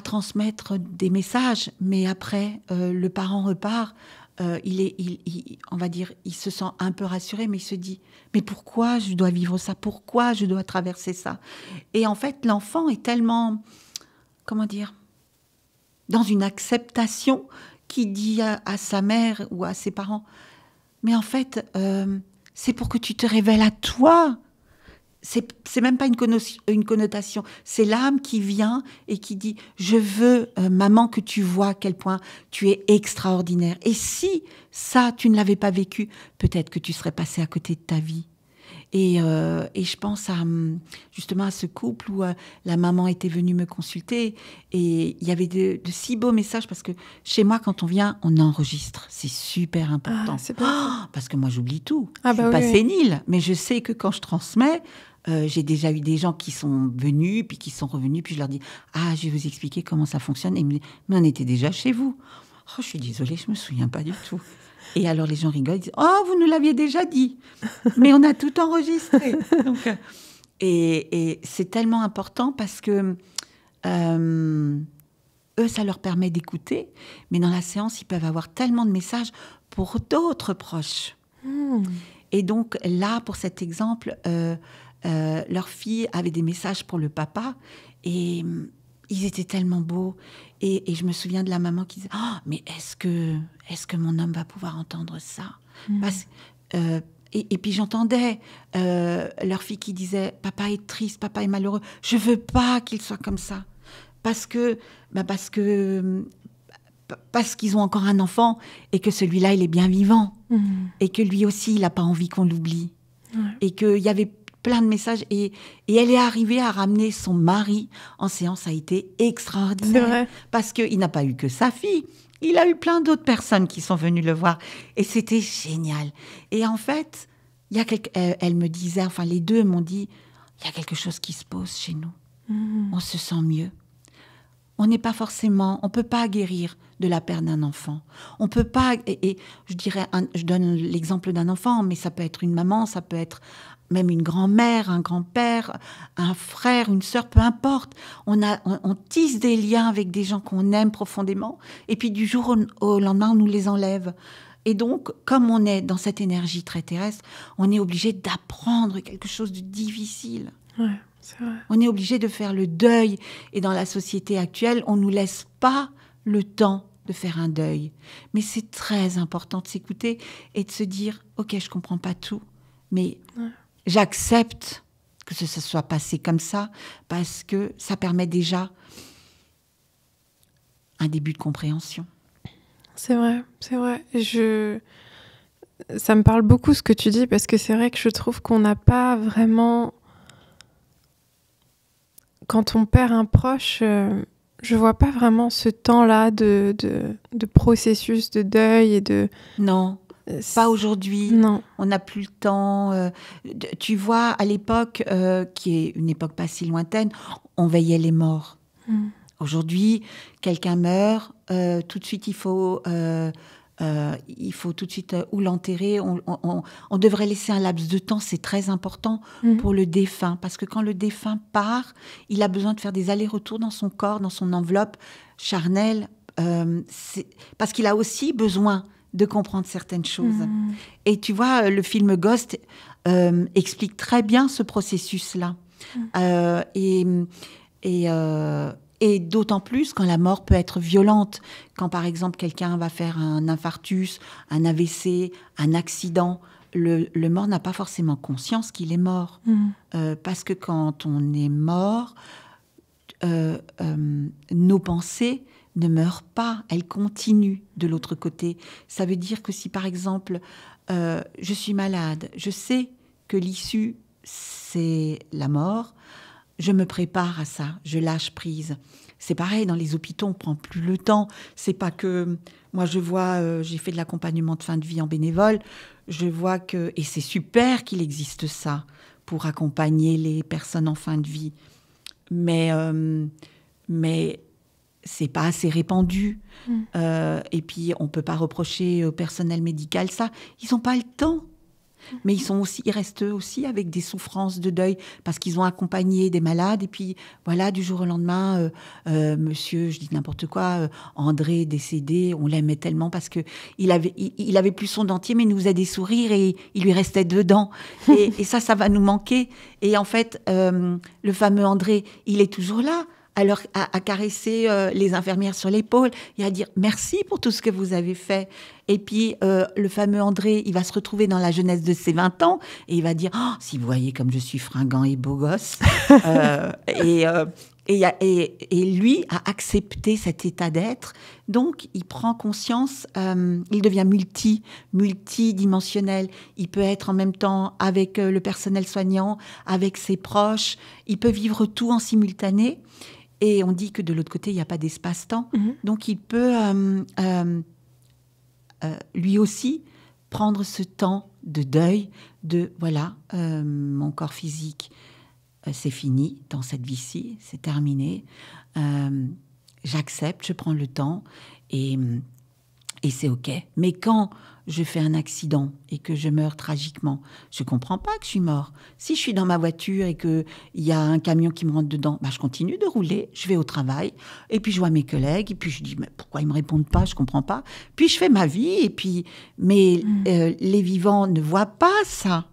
transmettre des messages, mais après, euh, le parent repart. Euh, il est, on va dire, il se sent un peu rassuré, mais il se dit Mais pourquoi je dois vivre ça Pourquoi je dois traverser ça Et en fait, l'enfant est tellement, comment dire, dans une acceptation qui dit à, sa mère ou à ses parents Mais en fait, euh, c'est pour que tu te révèles à toi c'est même pas une, une connotation, c'est l'âme qui vient et qui dit je veux euh, maman que tu vois à quel point tu es extraordinaire. Et si ça tu ne l'avais pas vécu, peut-être que tu serais passé à côté de ta vie. Et, euh, et, je pense à justement à ce couple où euh, la maman était venue me consulter et il y avait de, si beaux messages parce que chez moi quand on vient on enregistre c'est super important ah, oh, parce que moi j'oublie tout Je ah je suis bah pas sénile mais je sais que quand je transmets euh, j'ai déjà eu des gens qui sont venus, puis qui sont revenus, puis je leur dis Ah, je vais vous expliquer comment ça fonctionne. Mais on était déjà chez vous. Oh, je suis désolée, je me souviens pas du tout. Et alors les gens rigolent, ils disent Oh, vous nous l'aviez déjà dit, mais on a tout enregistré. Donc, euh, et, et c'est tellement important parce que euh, eux, ça leur permet d'écouter, mais dans la séance, ils peuvent avoir tellement de messages pour d'autres proches. Hmm. Et donc là, pour cet exemple, euh, leur fille avait des messages pour le papa et mm, ils étaient tellement beaux. Et, je me souviens de la maman qui disait oh, Mais est-ce que, est que mon homme va pouvoir entendre ça mm. euh, et, puis j'entendais euh, leur fille qui disait Papa est triste, papa est malheureux, je veux pas qu'il soit comme ça. Parce que. Bah, parce que mm, parce qu'ils ont encore un enfant et que celui-là, il est bien vivant. Et que lui aussi, il n'a pas envie qu'on l'oublie. Et qu'il y avait plein de messages. Et, elle est arrivée à ramener son mari en séance. Ça a été extraordinaire. Parce qu'il n'a pas eu que sa fille. Il a eu plein d'autres personnes qui sont venues le voir. Et c'était génial. Et en fait, il y a quelque... elle me disait, enfin les deux m'ont dit, il y a quelque chose qui se pose chez nous. Mmh. On se sent mieux. On n'est pas forcément, on peut pas guérir de la perte d'un enfant. On peut pas, et, je dirais, je donne l'exemple d'un enfant, mais ça peut être une maman, ça peut être même une grand-mère, un grand-père, un frère, une sœur, peu importe. On, a, on, tisse des liens avec des gens qu'on aime profondément, et puis du jour au, lendemain, on nous les enlève. Et donc, comme on est dans cette énergie très terrestre, on est obligé d'apprendre quelque chose de difficile. c'est vrai. On est obligé de faire le deuil. Et dans la société actuelle, on ne nous laisse pas le temps de faire un deuil. Mais c'est très important de s'écouter et de se dire, OK, je comprends pas tout, mais j'accepte que ça soit passé comme ça, parce que ça permet déjà un début de compréhension. C'est vrai, c'est vrai. Je... Ça me parle beaucoup ce que tu dis, parce que c'est vrai que je trouve qu'on n'a pas vraiment... Quand on perd un proche, je euh, je vois pas vraiment ce temps-là de, de, de processus de deuil et de... Non pas aujourd'hui. Non. On n'a plus le temps. Euh, tu vois, à l'époque, euh, qui est une époque pas si lointaine, on veillait les morts. Hmm. Aujourd'hui, quelqu'un meurt, euh, tout de suite, il faut. il faut tout de suite ou l'enterrer. On, devrait laisser un laps de temps, c'est très important hmm. pour le défunt, parce que quand le défunt part, il a besoin de faire des allers-retours dans son corps, dans son enveloppe charnelle, parce qu'il a aussi besoin de comprendre certaines choses. Hmm. Et tu vois, le film Ghost euh, explique très bien ce processus-là. Hmm. Euh, et euh, et, d'autant plus quand la mort peut être violente, quand par exemple quelqu'un va faire un infarctus, un AVC, un accident. Le, mort n'a pas forcément conscience qu'il est mort. Hmm. parce que quand on est mort, nos pensées ne meurt pas, elle continue de l'autre côté. Ça veut dire que si par exemple euh, je suis malade, je sais que l'issue c'est la mort, je me prépare à ça, je lâche prise. C'est pareil dans les hôpitaux, on prend plus le temps. C'est pas que moi je vois, euh, j'ai fait de l'accompagnement de fin de vie en bénévole, je vois que et c'est super qu'il existe ça pour accompagner les personnes en fin de vie, mais euh, mais c'est pas assez répandu. Hmm. Euh, et puis, on peut pas reprocher au personnel médical ça. Ils ont pas le temps. Mais ils sont aussi, ils restent aussi avec des souffrances de deuil parce qu'ils ont accompagné des malades et puis voilà du jour au lendemain, euh, euh, Monsieur, je dis n'importe quoi, André décédé, on l'aimait tellement parce que il avait, il, avait plus son dentier mais il nous faisait des sourires et il lui restait dedans et ça, ça va nous manquer. Et en fait, le fameux André, il est toujours là alors à, caresser euh, les infirmières sur l'épaule et à dire merci pour tout ce que vous avez fait. Et puis, euh, le fameux André, il va se retrouver dans la jeunesse de ses 20 ans et il va dire oh, Si vous voyez comme je suis fringant et beau gosse. Euh, et, et, lui a accepté cet état d'être. Donc, il prend conscience, il devient multi, multidimensionnel. Il peut être en même temps avec le personnel soignant, avec ses proches. Il peut vivre tout en simultané. Et on dit que de l'autre côté, il n'y a pas d'espace-temps. Mhm. Donc il peut euh, euh, euh, lui aussi prendre ce temps de deuil, de voilà, mon corps physique, c'est fini dans cette vie-ci, c'est terminé. J'accepte, je prends le temps et, et c'est OK. Mais quand je fais un accident et que je meurs tragiquement, je comprends pas que je suis mort. Si je suis dans ma voiture et que il y a un camion qui me rentre dedans, bah, je continue de rouler, je vais au travail et puis je vois mes collègues et puis je dis mais pourquoi ils me répondent pas, je comprends pas. Puis je fais ma vie et puis mais mmh. euh, les vivants ne voient pas ça.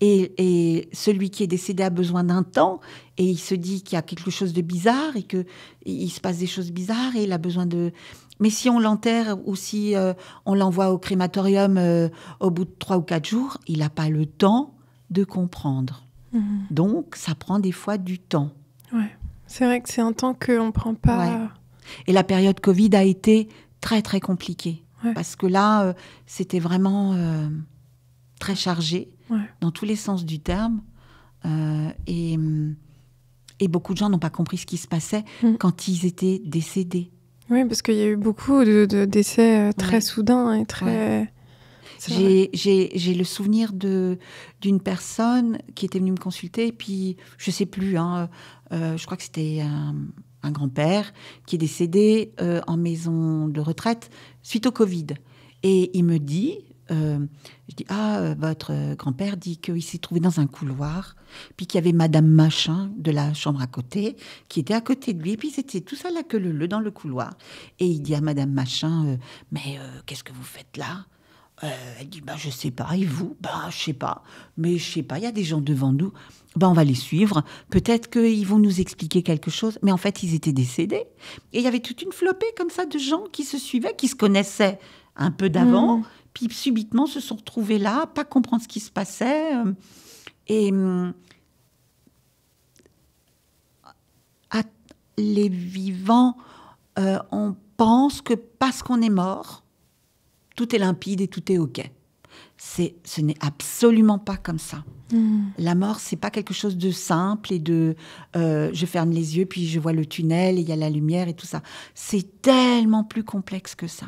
Et, et, celui qui est décédé a besoin d'un temps et il se dit qu'il y a quelque chose de bizarre et que il se passe des choses bizarres et il a besoin de mais si on l'enterre ou si euh, on l'envoie au crématorium euh, au bout de trois ou quatre jours, il n'a pas le temps de comprendre. Mhm. Donc, ça prend des fois du temps. Ouais. C'est vrai que c'est un temps qu'on ne prend pas. Et la période Covid a été très, très compliquée. Parce que là, euh, c'était vraiment très chargé, dans tous les sens du terme. et, et beaucoup de gens n'ont pas compris ce qui se passait mhm. quand ils étaient décédés. Oui, parce qu'il y a eu beaucoup de, décès euh, très soudains et très. J'ai le souvenir d'une personne qui était venue me consulter, et puis je sais plus, hein, euh, euh, je crois que c'était un, grand-père qui est décédé en maison de retraite suite au Covid. Et il me dit, euh, je dis ah euh, votre euh, grand-père dit qu'il s'est trouvé dans un couloir, puis qu'il y avait Madame Machin de la chambre à côté qui était à côté de lui, et puis c'était tout ça là que le dans le couloir. Et il dit à Madame Machin mais qu'est-ce que vous faites là Elle dit bah je sais pas et vous bah je sais pas mais je sais pas il y a des gens devant nous bah on va les suivre. Peut-être qu'ils vont nous expliquer quelque chose. Mais en fait, ils étaient décédés. Et il y avait toute une flopée comme ça de gens qui se suivaient, qui se connaissaient un peu d'avant, mm puis subitement se sont retrouvés là, pas comprendre ce qui se passait. Euh, et hum, les vivants, euh, on pense que parce qu'on est mort, tout est limpide et tout est OK. C'est, ce n'est absolument pas comme ça. Hmm. La mort, c'est pas quelque chose de simple et de euh, je ferme les yeux puis je vois le tunnel et il y a la lumière et tout ça. C'est tellement plus complexe que ça.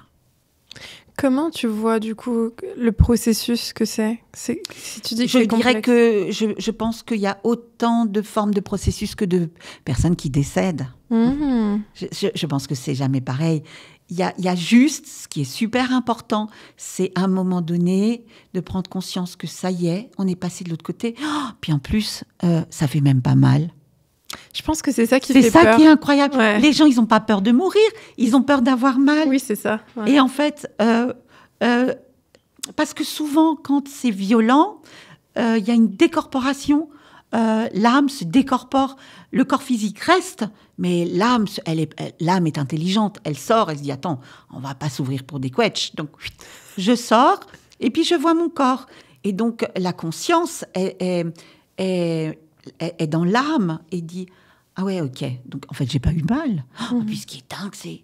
Comment tu vois du coup le processus que c'est si Je dirais que je, pense qu'il y a autant de formes de processus que de personnes qui décèdent. Mmh. Je, pense que c'est jamais pareil. Il y, a, juste ce qui est super important, c'est à un moment donné de prendre conscience que ça y est, on est passé de l'autre côté. Oh, puis en plus, euh, ça fait même pas mal. Je pense que c'est ça qui fait ça peur. C'est ça qui est incroyable. Les gens, ils n'ont pas peur de mourir, ils ont peur d'avoir mal. Oui, c'est ça. Et en fait, euh, euh, parce que souvent, quand c'est violent, euh, il y a une décorporation. l'âme se décorpore, le corps physique reste, mais l'âme, elle est, l'âme est intelligente. Elle sort, elle se dit attends, on va pas s'ouvrir pour des quetches. Donc, je sors et puis je vois mon corps. Et donc, la conscience est, est est, dans l'âme et dit Ah ouais, ok, donc en fait, j'ai pas eu mal. Ah, mhm. puis ce qui est dingue, c'est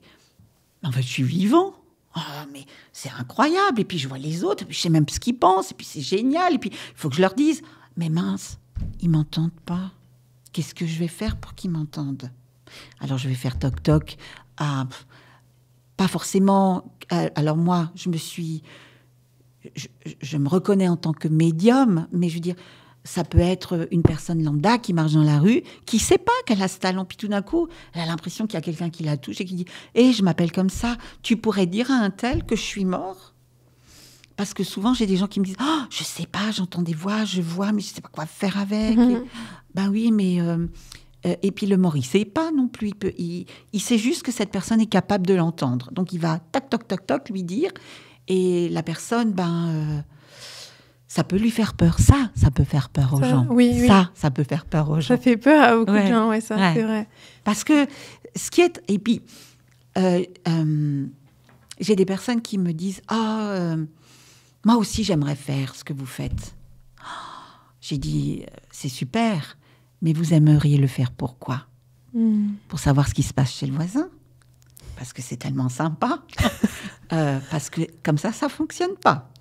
En fait, je suis vivant. Ah, mais c'est incroyable. Et puis je vois les autres, et puis je sais même ce qu'ils pensent, et puis c'est génial. Et puis il faut que je leur dise Mais mince, ils m'entendent pas. Qu'est-ce que je vais faire pour qu'ils m'entendent Alors je vais faire toc-toc à. Pas forcément. alors moi, je me suis. je, me reconnais en tant que médium, mais je veux dire, ça peut être une personne lambda qui marche dans la rue, qui ne sait pas qu'elle a ce talent, puis tout d'un coup, elle a l'impression qu'il y a quelqu'un qui la touche et qui dit Hé, eh, je m'appelle comme ça, tu pourrais dire à un tel que je suis mort Parce que souvent, j'ai des gens qui me disent Je oh, Je sais pas, j'entends des voix, je vois, mais je ne sais pas quoi faire avec. Mhm. ben oui, mais. Euh, euh, et puis le mort, il sait pas non plus. Il, sait juste que cette personne est capable de l'entendre. Donc il va tac, toc, toc, toc, lui dire. Et la personne, ben. Euh, ça peut lui faire peur. Ça, ça peut faire peur aux gens. ça, ça peut faire peur aux gens. Ça fait peur à beaucoup de gens, ouais, ça, c'est vrai. Parce que ce qui est. Et puis, euh, euh, j'ai des personnes qui me disent Ah, euh, moi aussi, j'aimerais faire ce que vous faites. J'ai dit C'est super, mais vous aimeriez le faire pourquoi hmm. Pour savoir ce qui se passe chez le voisin parce que c'est tellement sympa, parce que comme ça, ça fonctionne pas.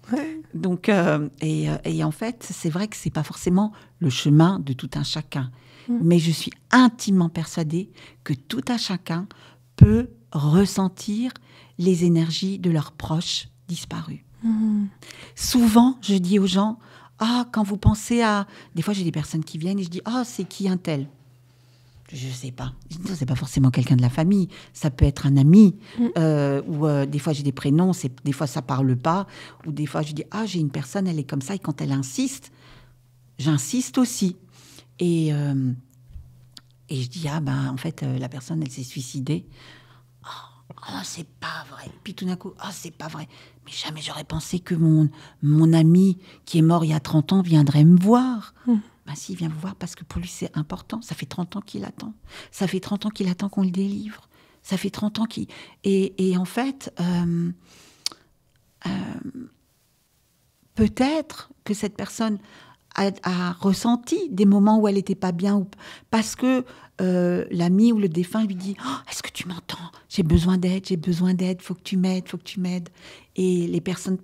Donc, euh, et, euh, et, en fait, c'est vrai que c'est pas forcément le chemin de tout un chacun. Mmh. Mais je suis intimement persuadée que tout un chacun peut ressentir les énergies de leurs proches disparus. Mmh. Souvent, je dis aux gens, ah, quand vous pensez à... Des fois, j'ai des personnes qui viennent et je dis, ah, c'est qui un tel je sais pas. C'est pas forcément quelqu'un de la famille. Ça peut être un ami. Mm. Euh, ou euh, des fois j'ai des prénoms, c'est des fois ça parle pas. Ou des fois je dis ah j'ai une personne, elle est comme ça et quand elle insiste, j'insiste aussi. Et euh, et je dis ah ben en fait la personne elle s'est suicidée. Oh, oh, c'est pas vrai. Puis tout d'un coup ah c'est pas vrai. Mais jamais j'aurais pensé que mon mon ami qui est mort il y a 30 ans viendrait me voir. Mm. Ah vient vous voir parce que pour lui c'est important. Ça fait 30 ans qu'il attend. Ça fait 30 ans qu'il attend qu'on le délivre. Ça fait 30 ans qu'il... Et, en fait, euh, euh, peut-être que cette personne a, ressenti des moments où elle n'était pas bien, ou, parce que euh, l'ami ou le défunt lui dit oh, Est-ce que tu m'entends J'ai besoin d'aide, j'ai besoin d'aide, faut que tu m'aides, faut que tu m'aides. Et les personnes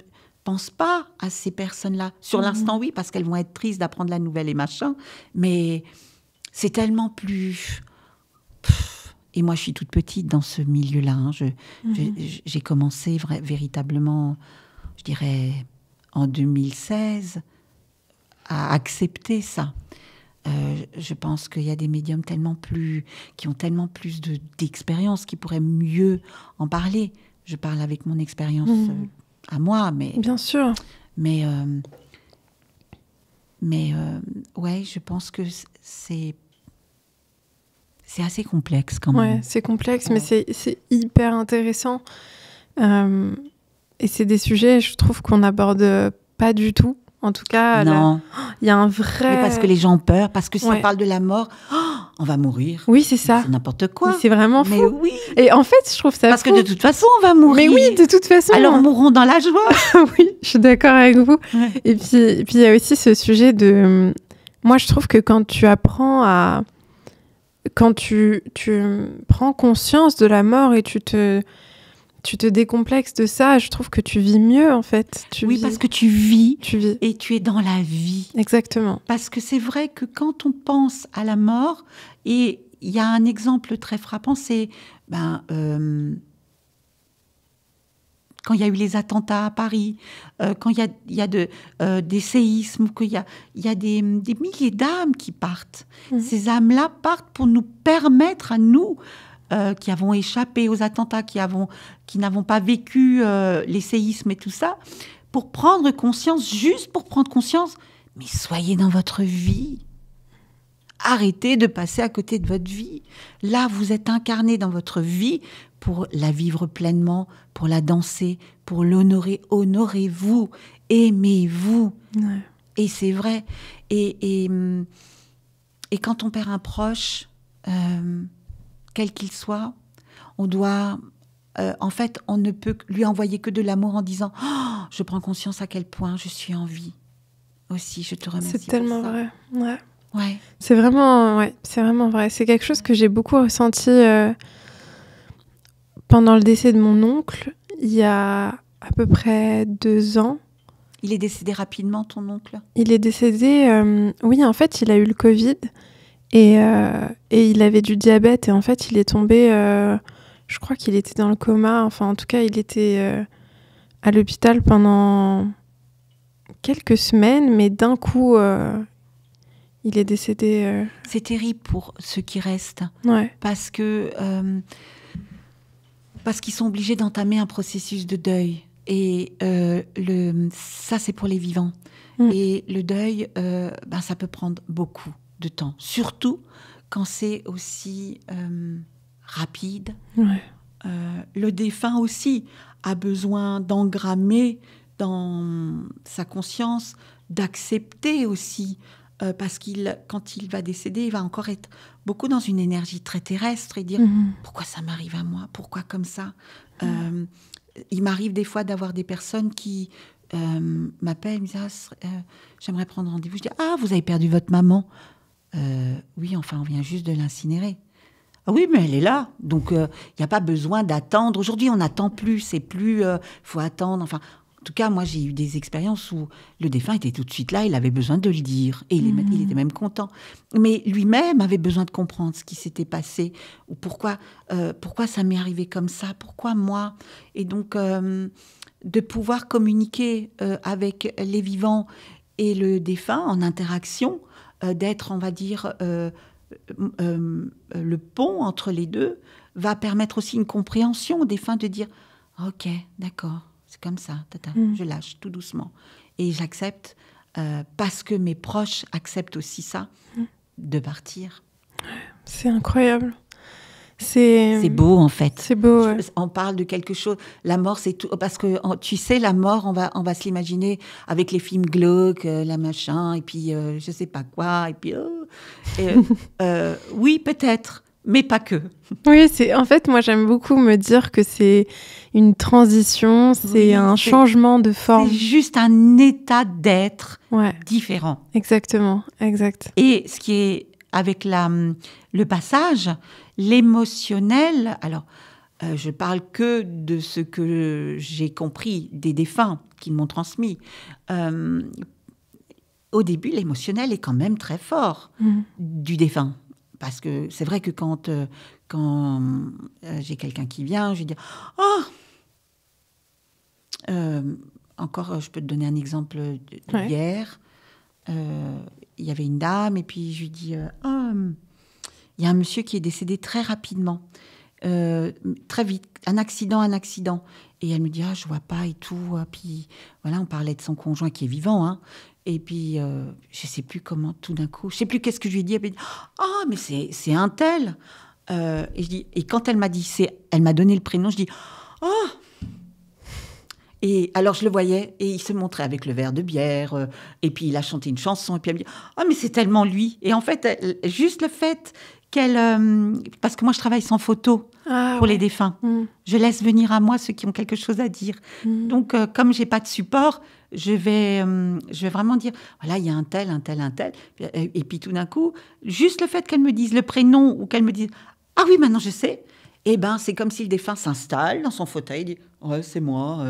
pense pas à ces personnes-là. Sur mhm. l'instant, oui, parce qu'elles vont être tristes d'apprendre la nouvelle et machin, mais c'est tellement plus... Et moi, je suis toute petite dans ce milieu-là. Hein. Je mhm. J'ai commencé véritablement, je dirais, en 2016, à accepter ça. Euh, je pense qu'il y a des médiums tellement plus, qui ont tellement plus d'expérience, qui pourraient mieux en parler. Je parle avec mon expérience mhm. euh, à moi, mais. Bien sûr. Mais. Euh, mais euh, ouais, je pense que c'est. C'est assez complexe quand même. c'est complexe, mais c'est hyper intéressant. Euh, et c'est des sujets, je trouve, qu'on n'aborde pas du tout. En tout cas, il y a un vrai. parce que les gens ont peur, parce que si on parle de la mort, oh on va mourir. Oui, c'est ça. C'est n'importe quoi. C'est vraiment fou. oui. Et en fait, je trouve ça Parce que de toute façon, on va mourir. Mais oui, de toute façon. Alors mourrons hein. mourons dans la joie. oui, je suis d'accord avec vous. Et puis puis il y a aussi ce sujet de moi, je trouve que quand tu apprends à quand tu tu prends conscience de la mort et tu te tu te décomplexes de ça, je trouve que tu vis mieux en fait. oui, parce que tu vis, tu vis et tu es dans la vie. Exactement. Parce que c'est vrai que quand on pense à la mort, et il y a un exemple très frappant, c'est ben, euh, quand il y a eu les attentats à Paris, euh, quand il y a, de, euh, des séismes, qu'il y a, y a des, milliers d'âmes qui partent. Mmh. Ces âmes-là partent pour nous permettre à nous euh, qui avons échappé aux attentats, qui avons, qui pas vécu euh, les séismes et tout ça, pour prendre conscience, juste pour prendre conscience, mais soyez dans votre vie. Arrêtez de passer à côté de votre vie. Là, vous êtes incarné dans votre vie pour la vivre pleinement, pour la danser, pour l'honorer. Honorez-vous, aimez-vous. Et c'est vrai. Et, hum, et, quand on perd un proche, euh, quel qu'il soit, on doit, euh, en fait, on ne peut lui envoyer que de l'amour en disant oh, Je prends conscience à quel point je suis en vie. Aussi, je te remercie. C'est tellement vrai. Ouais. ouais. C'est vraiment, ouais, c'est vraiment vrai. C'est quelque chose que j'ai beaucoup ressenti euh, pendant le décès de mon oncle, il y a à peu près deux ans. Il est décédé rapidement, ton oncle Il est décédé, euh, oui, en fait, il a eu le Covid. Et, euh, et, il avait du diabète et en fait il est tombé, euh, je crois qu'il était dans le coma, enfin en tout cas il était euh, à l'hôpital pendant quelques semaines, mais d'un coup il est décédé. C'est terrible pour ceux qui restent, parce que parce qu'ils sont obligés d'entamer un processus de deuil et le ça c'est pour les vivants mm. et le deuil ben, ça peut prendre beaucoup de temps, surtout quand c'est aussi euh, rapide. Euh, le défunt aussi a besoin d'engrammer dans sa conscience, d'accepter aussi, euh, parce qu'il, quand il va décéder, il va encore être beaucoup dans une énergie très terrestre et dire mhm. pourquoi ça m'arrive à moi, pourquoi comme ça. il m'arrive des fois d'avoir des personnes qui m'appellent, me ah, j'aimerais prendre rendez-vous. Je dis ah vous avez perdu votre maman. Euh, oui, enfin, on vient juste de l'incinérer. Ah oui, mais elle est là, donc il euh, n'y a pas besoin d'attendre. Aujourd'hui, on n'attend plus, c'est plus, euh, faut attendre. Enfin, en tout cas, moi, j'ai eu des expériences où le défunt était tout de suite là, il avait besoin de le dire, et il, il était hmm. même content. Mais lui-même avait besoin de comprendre ce qui s'était passé, ou pourquoi, pourquoi ça m'est arrivé comme ça, pourquoi moi. Et donc, de pouvoir communiquer avec les vivants et le défunt en interaction, euh, d'être, on va dire, euh, euh, le pont entre les deux, va permettre aussi une compréhension des fins de dire ok d'accord c'est comme ça mm. je lâche tout doucement et j'accepte parce que mes proches acceptent aussi ça mm. de partir c'est incroyable c'est beau en fait. C'est beau. On parle de quelque chose. La mort, c'est tout. Parce que tu sais, la mort, on va, on va se l'imaginer avec les films glauques, euh, la machin, et puis euh, je sais pas quoi, et puis. Euh, oui, peut-être, mais pas que. Oui, c'est en fait, moi, j'aime beaucoup me dire que c'est une transition, c'est un changement de forme. C'est juste un état d'être différent. Exactement, exact. Et ce qui est avec la, le passage, l'émotionnel, alors euh, je parle que de ce que j'ai compris des défunts qui m'ont transmis. Euh, au début, l'émotionnel est quand même très fort mm. du défunt. Parce que c'est vrai que quand, euh, quand j'ai quelqu'un qui vient, je dis Oh Encore, je peux te donner un exemple d'hier. Il y avait une dame, et puis je lui dis Oh il y a un monsieur qui est décédé très rapidement, euh, très vite, un accident, un accident. Et elle me dit, ah, je vois pas et tout. Ah, puis voilà, on parlait de son conjoint qui est vivant. Hein. Et puis, je euh, je sais plus comment, tout d'un coup, je sais plus qu'est-ce que je lui ai dit. Elle dit, ah, mais c'est un tel. Euh, et, je dis, et quand elle m'a dit, c'est, elle m'a donné le prénom, je dis, oh et alors je le voyais, et il se montrait avec le verre de bière, et puis il a chanté une chanson, et puis elle me dit Ah, oh, mais c'est tellement lui Et en fait, juste le fait euh, parce que moi je travaille sans photo ah, pour les défunts. Mm. Je laisse venir à moi ceux qui ont quelque chose à dire. Mm. Donc comme euh, comme j'ai pas de support, je vais, euh, je vais vraiment dire voilà il y a un tel, un tel, un tel. Et, puis tout d'un coup, juste le fait qu'elle me disent le prénom ou qu'elle me disent, ah oui maintenant je sais. Eh ben c'est comme si le défunt s'installe dans son fauteuil, et dit c'est moi.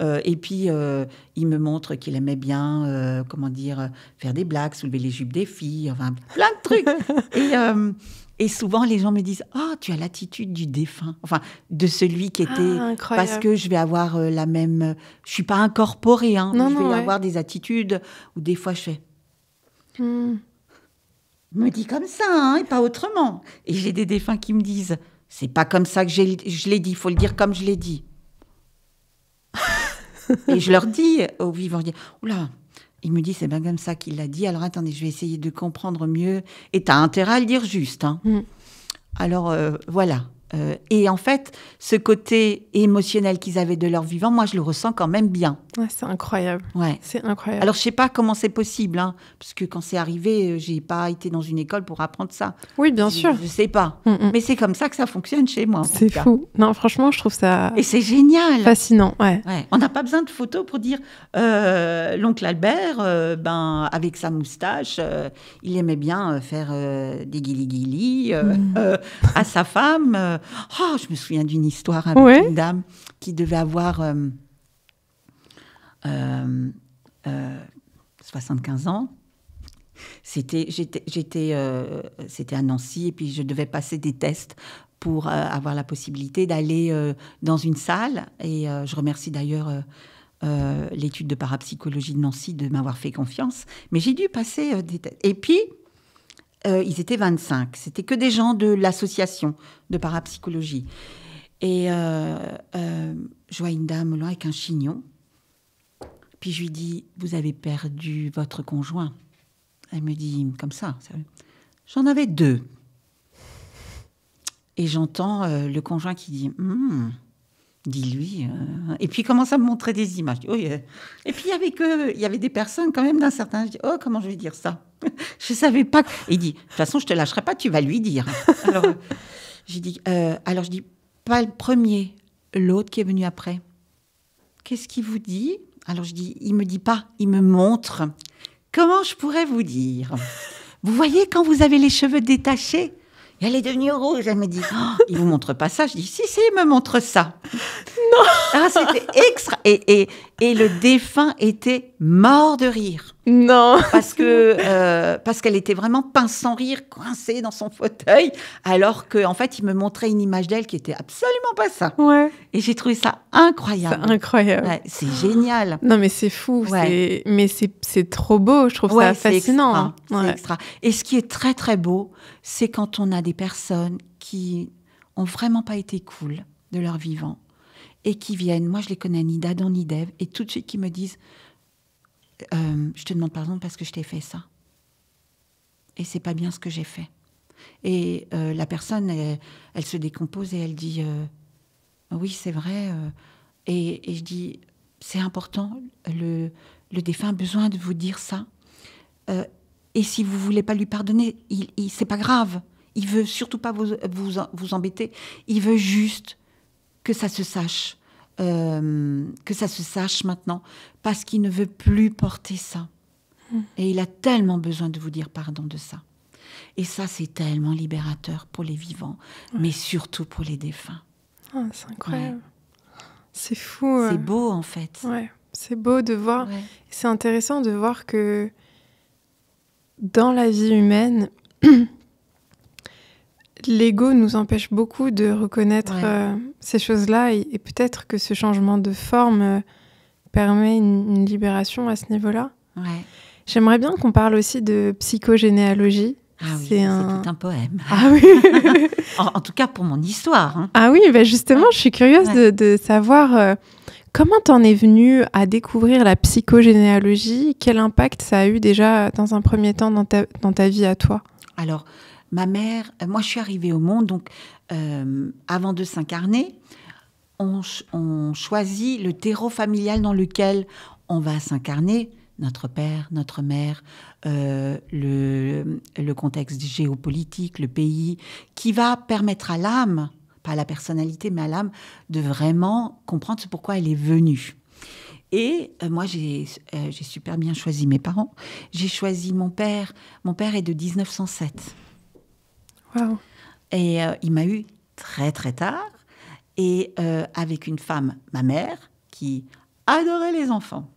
Euh, et puis, euh, il me montre qu'il aimait bien, euh, comment dire, faire des blagues, soulever les jupes des filles, enfin, plein de trucs. et, souvent, les gens me disent Ah, oh, tu as l'attitude du défunt, enfin, de celui qui était. Ah, parce que je vais avoir la même. Je suis pas incorporée, hein, je vais avoir des attitudes ou des fois je fais. Hmm. Me dit comme ça, hein, et pas autrement. Et j'ai des défunts qui me disent C'est pas comme ça que je l'ai dit, il faut le dire comme je l'ai dit. et je leur dis aux vivants, il me dit, c'est bien comme ça qu'il l'a dit. Alors attendez, je vais essayer de comprendre mieux. Et t'as intérêt à le dire juste. Hein. Mm. Alors euh, voilà. Euh, et en fait, ce côté émotionnel qu'ils avaient de leur vivant, moi, je le ressens quand même bien c'est incroyable. Ouais. C'est incroyable. Alors, je sais pas comment c'est possible, hein, parce que quand c'est arrivé, euh, j'ai pas été dans une école pour apprendre ça. Oui, bien sûr. Je, sais pas. Mm, mm. Mais c'est comme ça que ça fonctionne chez moi. C'est fou. Non, franchement, je trouve ça. Et c'est génial. Fascinant, ouais. On n'a pas besoin de photos pour dire euh, l'oncle Albert, euh, ben, avec sa moustache, il aimait bien faire des guili mm. à sa femme. Oh, je me souviens d'une histoire avec une dame qui devait avoir. 75 euh, euh, ans. C'était, j'étais, euh, c'était à Nancy et puis je devais passer des tests pour avoir la possibilité d'aller dans une salle. Et je remercie d'ailleurs l'étude de parapsychologie de Nancy de m'avoir fait confiance. Mais j'ai dû passer des tests. Et puis, ils étaient 25. C'était que des gens de l'association de parapsychologie. Et je vois une dame là avec un chignon puis je lui dis, vous avez perdu votre conjoint. Elle me dit, comme ça, j'en avais deux. Et j'entends euh, le conjoint qui dit, hum, dis-lui. Euh. Et puis il commence à me montrer des images. oh, Et puis avec il y avait des personnes quand même d'un certain... oh, comment je vais dire ça Je ne savais pas. il dit, de toute façon, je te lâcherai pas, tu vas lui dire. Alors, j'ai dit, alors je dis, pas le premier, l'autre qui est venu après. Qu'est-ce qu'il vous dit alors je dis, il me dit pas, il me montre. Comment je pourrais vous dire Vous voyez quand vous avez les cheveux détachés elle est devenue rouge. Elle me dit, Il oh, il vous montre pas ça. Je dis, si, si, il me montre ça. Non. Ah, c'était extra. Et, et, et le défunt était mort de rire. Non. Parce que euh, parce qu'elle était vraiment pince sans rire, coincée dans son fauteuil, alors que en fait, il me montrait une image d'elle qui était absolument pas ça. Et j'ai trouvé ça incroyable. Incroyable. c'est génial. Non, mais c'est fou. Mais c'est trop beau. Je trouve ça fascinant. Hein. extra. Et ce qui est très très beau, c'est quand on a des personnes qui ont vraiment pas été cool de leur vivant et qui viennent, moi je les connais ni d'Adam ni d'Ève, et tout de suite qui me disent euh, Je te demande pardon parce que je t'ai fait ça. Et c'est pas bien ce que j'ai fait. Et euh, la personne, elle, se décompose et elle dit euh, Oui, c'est vrai. Et, je dis C'est important, le, défunt a besoin de vous dire ça. et si vous voulez pas lui pardonner, il, c'est pas grave. Il veut surtout pas vous, vous, vous embêter. Il veut juste que ça se sache, euh, que ça se sache maintenant, parce qu'il ne veut plus porter ça. Hmm. Et il a tellement besoin de vous dire pardon de ça. Et ça, c'est tellement libérateur pour les vivants, mais surtout pour les défunts. Ah, c'est incroyable. C'est fou. Hein. C'est beau, en fait. c'est beau de voir. C'est intéressant de voir que dans la vie humaine, l'ego nous empêche beaucoup de reconnaître euh, ces choses-là et, peut-être que ce changement de forme euh, permet une, libération à ce niveau-là. J'aimerais bien qu'on parle aussi de psychogénéalogie. Ah oui, c'est un... poème. Ah oui. en, tout cas pour mon histoire. Hein. Ah oui, ben justement, je suis curieuse de, savoir comment euh, comment t'en es venue à découvrir la psychogénéalogie. Quel impact ça a eu déjà dans un premier temps dans ta, vie à toi Alors, ma mère, euh, moi je suis arrivée au monde, donc euh, avant de s'incarner, on, choisit le terreau familial dans lequel on va s'incarner, notre père, notre mère, euh, le, contexte géopolitique, le pays, qui va permettre à l'âme, pas à la personnalité, mais à l'âme, de vraiment comprendre pourquoi elle est venue. Et moi, j'ai super bien choisi mes parents. J'ai choisi mon père. Mon père est de 1907. Et euh, il m'a eu très très tard, et euh, avec une femme, ma mère, qui adorait les enfants.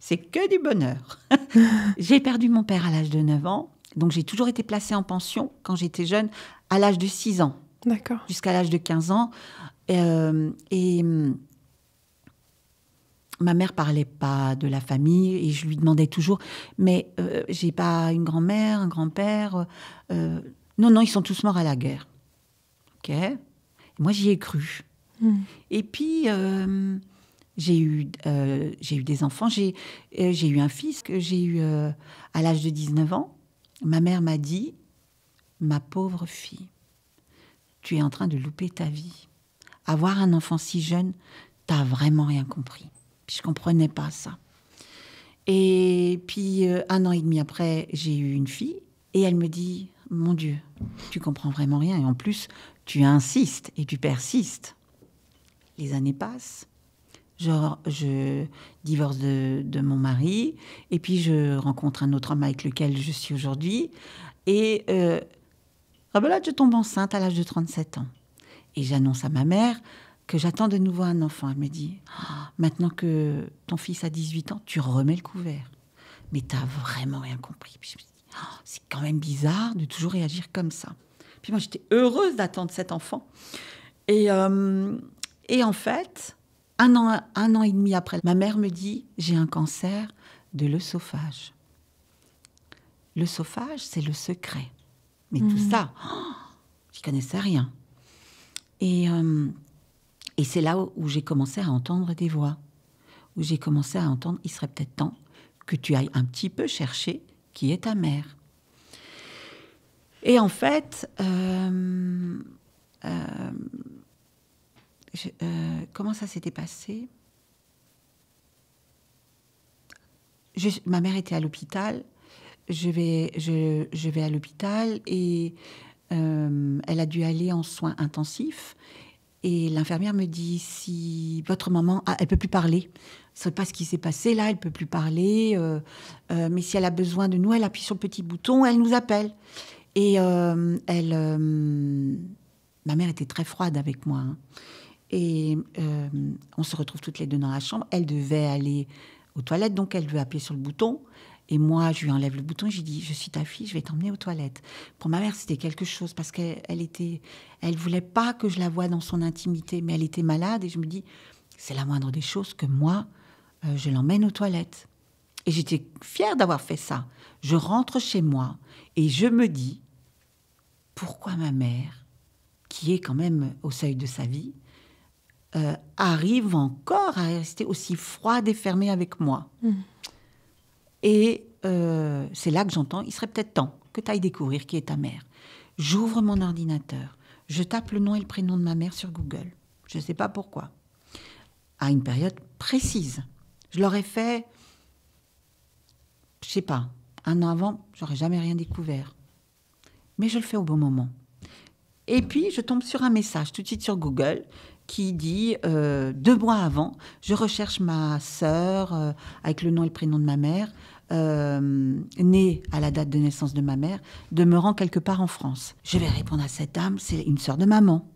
C'est que du bonheur. j'ai perdu mon père à l'âge de 9 ans, donc j'ai toujours été placée en pension quand j'étais jeune, à l'âge de 6 ans. D'accord. Jusqu'à l'âge de 15 ans. et euh, hmm, ma mère parlait pas de la famille et je lui demandais toujours mais j'ai pas une grand-mère, un grand-père, non, non, ils sont tous morts à la guerre. Ok. Moi, j'y ai cru. Hmm. Et puis, euh, j'ai eu, euh, eu des enfants. Euh, j'ai, eu un fils que j'ai eu à l'âge de 19 ans. Ma mère m'a dit Ma pauvre fille, tu es en train de louper ta vie. Avoir un enfant si jeune, t'as vraiment rien compris. Je je comprenais pas ça. Et puis, un an et demi après, j'ai eu une fille. Et elle me dit mon Dieu, tu comprends vraiment rien. Et en plus, tu insistes et tu persistes. Les années passent. Genre, je divorce de, mon mari, et puis je rencontre un autre homme avec lequel je suis aujourd'hui. Et euh, ah ben là, je tombe enceinte à l'âge de 37 ans. Et j'annonce à ma mère que j'attends de nouveau un enfant. Elle me dit ah, Maintenant que ton fils a 18 ans, tu remets le couvert. Mais tu t'as vraiment rien compris. je me Oh, c'est quand même bizarre de toujours réagir comme ça. Puis moi, j'étais heureuse d'attendre cet enfant. Et, euh, et en fait, un an, un an et demi après, ma mère me dit j'ai un cancer de l'œsophage. L'œsophage, c'est le secret. Mais tout mmh. ça, oh, je connaissais rien. Et, euh, et c'est là où j'ai commencé à entendre des voix, où j'ai commencé à entendre il serait peut-être temps que tu ailles un petit peu chercher qui est ta mère. Et en fait, euh, euh, euh, comment ça s'était passé Ma mère était à l'hôpital. Je vais, je, vais à l'hôpital et elle a dû aller en soins intensifs. Et l'infirmière me dit si votre maman, elle peut plus parler ne sait pas ce qui s'est passé là, elle peut plus parler, euh, euh, mais si elle a besoin de nous, elle appuie sur le petit bouton, elle nous appelle. Et euh, elle, ma mère était très froide avec moi. Hein. Et on se retrouve toutes les deux dans la chambre. Elle devait aller aux toilettes, donc elle veut appuyer sur le bouton. Et moi, je lui enlève le bouton, je lui dis, je suis ta fille, je vais t'emmener aux toilettes. Pour ma mère, c'était quelque chose parce qu'elle elle était, elle voulait pas que je la voie dans son intimité, mais elle était malade et je me dis, c'est la moindre des choses que moi, euh, je l'emmène aux toilettes. Et j'étais fière d'avoir fait ça. Je rentre chez moi et je me dis, pourquoi ma mère, qui est quand même au seuil de sa vie, euh, arrive encore à rester aussi froide et fermée avec moi mmh. Et euh, c'est là que j'entends, il serait peut-être temps que tu ailles découvrir qui est ta mère. J'ouvre mon ordinateur, je tape le nom et le prénom de ma mère sur Google. Je ne sais pas pourquoi. À une période précise. Je l'aurais fait, je sais pas, un an avant, j'aurais jamais rien découvert. Mais je le fais au bon moment. Et puis, je tombe sur un message tout de suite sur Google qui dit euh, deux mois avant, je recherche ma sœur euh, avec le nom et le prénom de ma mère, euh, née à la date de naissance de ma mère, demeurant quelque part en France. Je vais répondre à cette dame, c'est une sœur de maman.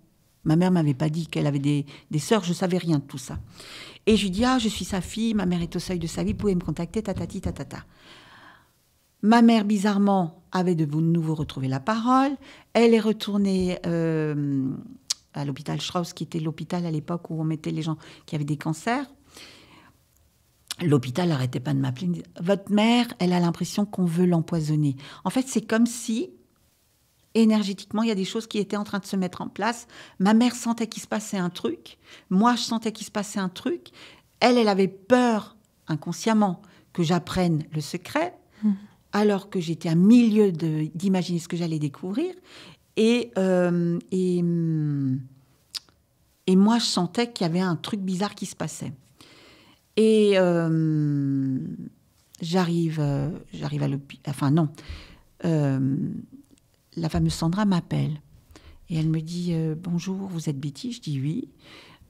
Ma mère m'avait pas dit qu'elle avait des, des sœurs, je savais rien de tout ça. Et je lui dis, ah, je suis sa fille, ma mère est au seuil de sa vie, vous pouvez me contacter, tatati, tatata. Ma mère, bizarrement, avait de nouveau retrouvé la parole. Elle est retournée euh, à l'hôpital Strauss, qui était l'hôpital à l'époque où on mettait les gens qui avaient des cancers. L'hôpital n'arrêtait pas de m'appeler. Votre mère, elle a l'impression qu'on veut l'empoisonner. En fait, c'est comme si énergétiquement, il y a des choses qui étaient en train de se mettre en place. Ma mère sentait qu'il se passait un truc, moi je sentais qu'il se passait un truc. Elle, elle avait peur inconsciemment que j'apprenne le secret, hmm. alors que j'étais à milieu d'imaginer ce que j'allais découvrir. Et, euh, hmm, et, moi, je sentais qu'il y avait un truc bizarre qui se passait. Et euh, j'arrive, euh, j'arrive à l'hôpital. Enfin, non la fameuse Sandra m'appelle. Et elle me dit euh, Bonjour, vous êtes Betty Je dis Oui.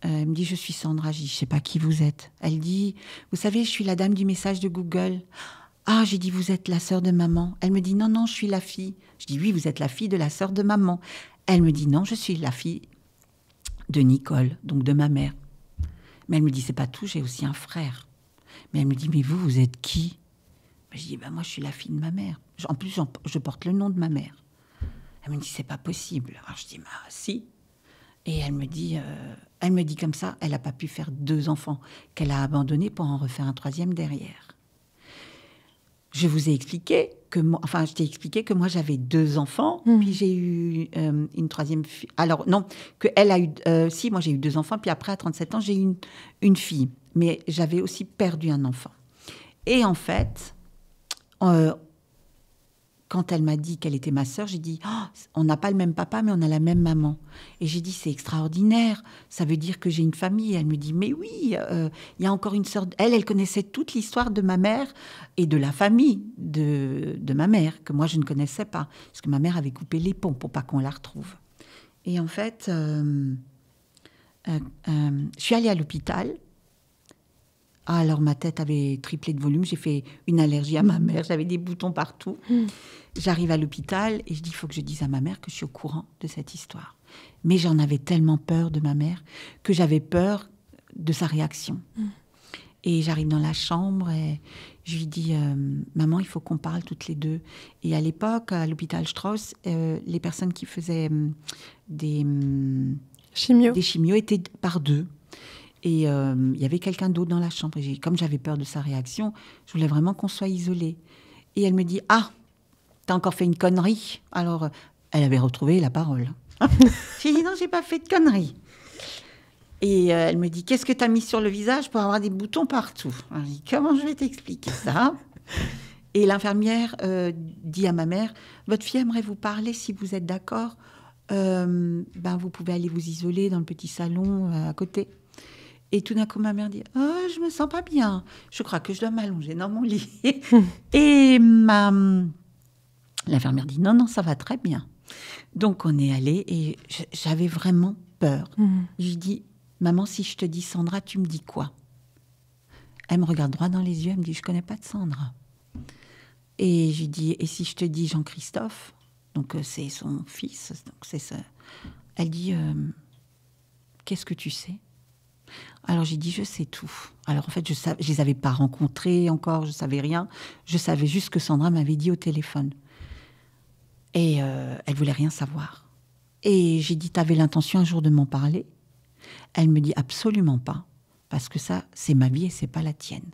Euh, elle me dit Je suis Sandra. Je dis sais pas qui vous êtes. Elle dit Vous savez, je suis la dame du message de Google. Ah, j'ai dit Vous êtes la sœur de maman. Elle me dit Non, non, je suis la fille. Je dis Oui, vous êtes la fille de la sœur de maman. Elle me dit Non, je suis la fille de Nicole, donc de ma mère. Mais elle me dit C'est pas tout, j'ai aussi un frère. Mais elle me dit Mais vous, vous êtes qui Je dis bah, Moi, je suis la fille de ma mère. En plus, je porte le nom de ma mère. Elle me dit, c'est pas possible. Alors je dis, bah si. Et elle me dit, euh, elle me dit comme ça, elle n'a pas pu faire deux enfants, qu'elle a abandonné pour en refaire un troisième derrière. Je vous ai expliqué que moi, enfin, je t'ai expliqué que moi j'avais deux enfants, mmh. puis j'ai eu euh, une troisième fille. Alors non, que elle a eu, euh, si moi j'ai eu deux enfants, puis après à 37 ans j'ai eu une, une fille, mais j'avais aussi perdu un enfant. Et en fait, euh, quand elle m'a dit qu'elle était ma sœur, j'ai dit oh, on n'a pas le même papa, mais on a la même maman. Et j'ai dit c'est extraordinaire. Ça veut dire que j'ai une famille. elle me dit mais oui, euh, il y a encore une sœur. Elle, elle connaissait toute l'histoire de ma mère et de la famille de, de ma mère que moi je ne connaissais pas, parce que ma mère avait coupé les ponts pour pas qu'on la retrouve. Et en fait, euh, euh, je suis allée à l'hôpital ah, alors ma tête avait triplé de volume, j'ai fait une allergie à ma mère, j'avais des boutons partout. Hmm. J'arrive à l'hôpital et je dis, il faut que je dise à ma mère que je suis au courant de cette histoire. Mais j'en avais tellement peur de ma mère que j'avais peur de sa réaction. Hmm. Et j'arrive dans la chambre et je lui dis euh, Maman, il faut qu'on parle toutes les deux. Et à l'époque, à l'hôpital Strauss, euh, les personnes qui faisaient euh, des, Chimio. des chimios étaient par deux. Et euh, il y avait quelqu'un d'autre dans la chambre. Et comme j'avais peur de sa réaction, je voulais vraiment qu'on soit isolé. Et elle me dit Ah, t'as encore fait une connerie Alors, euh, elle avait retrouvé la parole. j'ai dit Non, j'ai pas fait de connerie. Et euh, elle me dit Qu'est-ce que t'as mis sur le visage pour avoir des boutons partout Comment je vais t'expliquer ça Et l'infirmière dit à ma mère Votre fille aimerait vous parler si vous êtes d'accord. ben vous pouvez aller vous isoler dans le petit salon à côté. Et tout d'un coup, ma mère dit Oh, je me sens pas bien. Je crois que je dois m'allonger dans mon lit. et ma l'infirmière dit Non, non, ça va très bien. Donc on est allé et j'avais vraiment peur. Mmh. Je dis Maman, si je te dis Sandra, tu me dis quoi Elle me regarde droit dans les yeux, elle me dit Je connais pas de Sandra. Et je dis Et si je te dis Jean-Christophe Donc euh, c'est son fils, donc c'est ça. Elle dit euh, Qu'est-ce que tu sais alors j'ai dit, je sais tout. Alors en fait, je ne les avais pas rencontrés encore, je savais rien. Je savais juste que Sandra m'avait dit au téléphone. Et euh, elle voulait rien savoir. Et j'ai dit, tu avais l'intention un jour de m'en parler Elle me dit, absolument pas, parce que ça, c'est ma vie et c'est pas la tienne.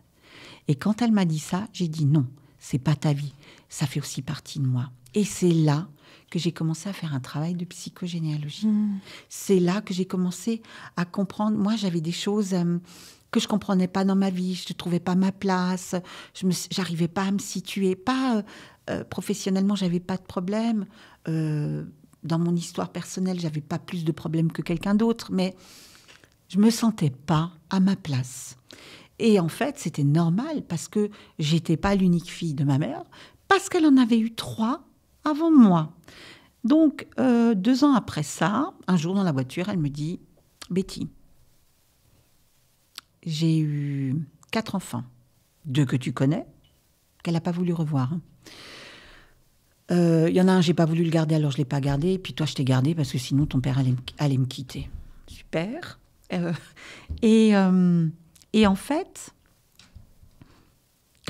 Et quand elle m'a dit ça, j'ai dit, non, c'est pas ta vie, ça fait aussi partie de moi. Et c'est là que j'ai commencé à faire un travail de psychogénéalogie. Hmm. C'est là que j'ai commencé à comprendre. Moi, j'avais des choses euh, que je comprenais pas dans ma vie. Je ne trouvais pas ma place. Je n'arrivais pas à me situer. Pas euh, euh, professionnellement, j'avais pas de problème. dans mon histoire personnelle, j'avais pas plus de problèmes que quelqu'un d'autre, mais je me sentais pas à ma place. Et en fait, c'était normal parce que j'étais pas l'unique fille de ma mère, parce qu'elle en avait eu trois avant moi. Donc, euh, deux ans après ça, un jour dans la voiture, elle me dit Betty, j'ai eu quatre enfants, deux que tu connais, qu'elle n'a pas voulu revoir. Il hein. euh, y en a un, j'ai pas voulu le garder, alors je l'ai pas gardé. Et puis toi, je t'ai gardé parce que sinon ton père allait, me quitter. Super. Euh, et en fait,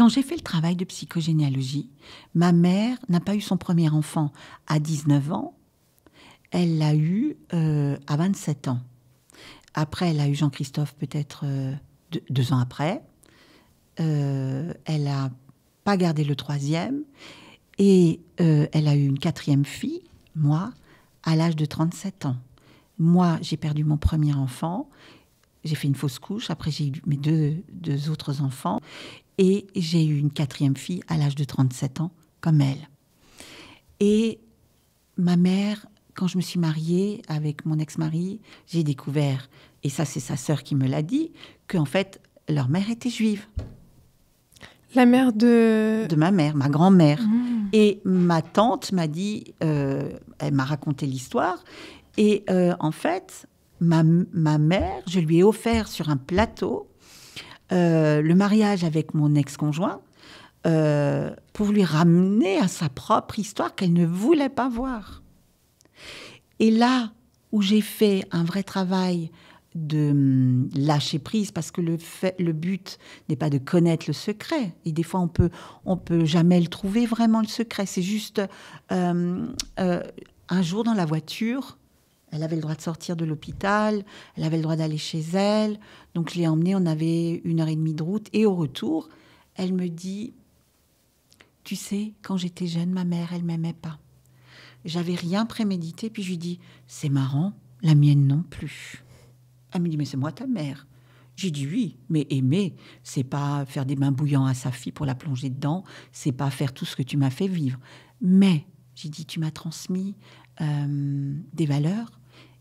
quand j'ai fait le travail de psychogénéalogie, ma mère n'a pas eu son premier enfant à 19 ans, elle l'a eu euh, à 27 ans. Après, elle a eu Jean-Christophe peut-être euh, deux, ans après. Euh, elle n'a pas gardé le troisième. Et elle a eu une quatrième fille, moi, à l'âge de 37 ans. Moi, j'ai perdu mon premier enfant j'ai fait une fausse couche. Après, j'ai eu mes deux, deux, autres enfants. Et j'ai eu une quatrième fille à l'âge de 37 ans, comme elle. Et ma mère, quand je me suis mariée avec mon ex-mari, j'ai découvert, et ça c'est sa sœur qui me l'a dit, qu'en fait, leur mère était juive. La mère de... De ma mère, ma grand-mère. Mmh. Et ma tante m'a dit, euh, elle m'a raconté l'histoire, et euh, en fait, ma, ma, mère, je lui ai offert sur un plateau euh, le mariage avec mon ex-conjoint euh, pour lui ramener à sa propre histoire qu'elle ne voulait pas voir. Et là où j'ai fait un vrai travail de hum, lâcher prise parce que le, le but n'est pas de connaître le secret et des fois on peut on peut jamais le trouver vraiment le secret c'est juste euh, un jour dans la voiture elle avait le droit de sortir de l'hôpital, elle avait le droit d'aller chez elle. Donc je l'ai emmenée, on avait une heure et demie de route. Et au retour, elle me dit, tu sais, quand j'étais jeune, ma mère, elle m'aimait pas. J'avais rien prémédité, puis je lui dis, c'est marrant, la mienne non plus. Elle me dit, mais c'est moi ta mère. J'ai dit oui, mais aimer, c'est pas faire des mains bouillants à sa fille pour la plonger dedans, c'est pas faire tout ce que tu m'as fait vivre. Mais, j'ai dit, tu m'as transmis euh, des valeurs,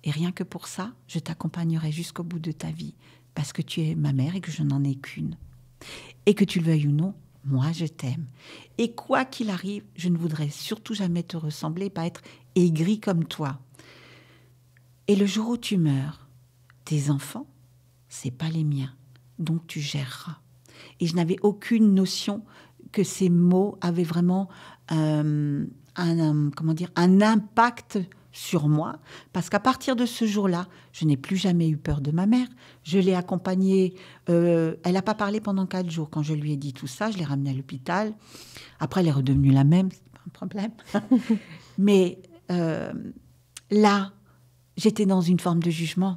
et rien que pour ça, je t'accompagnerai jusqu'au bout de ta vie, parce que tu es ma mère et que je n'en ai qu'une. Et que tu le veuilles ou non, moi je t'aime. Et quoi qu'il arrive, je ne voudrais surtout jamais te ressembler, pas être aigri comme toi. Et le jour où tu meurs, tes enfants, c'est pas les miens, donc tu géreras. Et je n'avais aucune notion que ces mots avaient vraiment euh, un, comment dire, un impact sur moi, parce qu'à partir de ce jour-là, je n'ai plus jamais eu peur de ma mère. Je l'ai accompagnée. Euh, elle n'a pas parlé pendant quatre jours. Quand je lui ai dit tout ça, je l'ai ramenée à l'hôpital. Après, elle est redevenue la même, c'est pas un problème. Mais euh, là, j'étais dans une forme de jugement.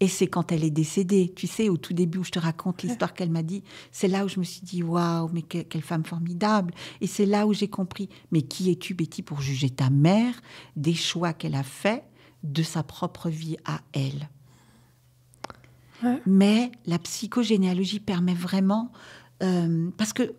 Et c'est quand elle est décédée, tu sais, au tout début où je te raconte l'histoire qu'elle m'a dit, c'est là où je me suis dit, waouh, mais quelle, femme formidable. Et c'est là où j'ai compris, mais qui es-tu, Betty, pour juger ta mère des choix qu'elle a faits de sa propre vie à elle Mais la psychogénéalogie permet vraiment, euh, parce que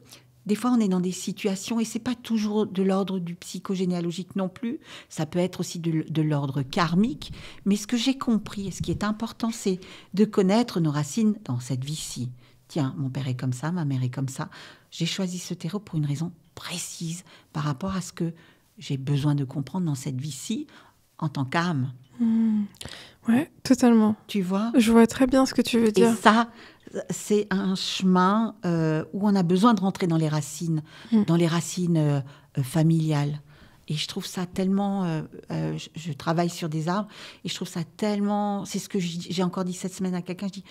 des fois on est dans des situations, et c'est pas toujours de l'ordre du psychogénéalogique non plus, ça peut être aussi de, de l'ordre karmique, mais ce que j'ai compris, et ce qui est important, c'est de connaître nos racines dans cette vie-ci. Tiens, mon père est comme ça, ma mère est comme ça. J'ai choisi ce terreau pour une raison précise par rapport à ce que j'ai besoin de comprendre dans cette vie-ci en tant qu'âme. Oui, hmm. Ouais, totalement. Tu vois Je vois très bien ce que tu veux dire. Et ça, c'est un chemin euh, où on a besoin de rentrer dans les racines, hmm. dans les racines euh, familiales. Et je trouve ça tellement. Euh, je, je, travaille sur des arbres et je trouve ça tellement. C'est ce que j'ai encore dit cette semaine à quelqu'un. Je dis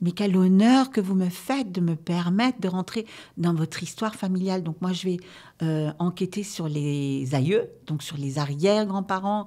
mais quel honneur que vous me faites de me permettre de rentrer dans votre histoire familiale. Donc moi, je vais euh, enquêter sur les aïeux, donc sur les arrière-grands-parents.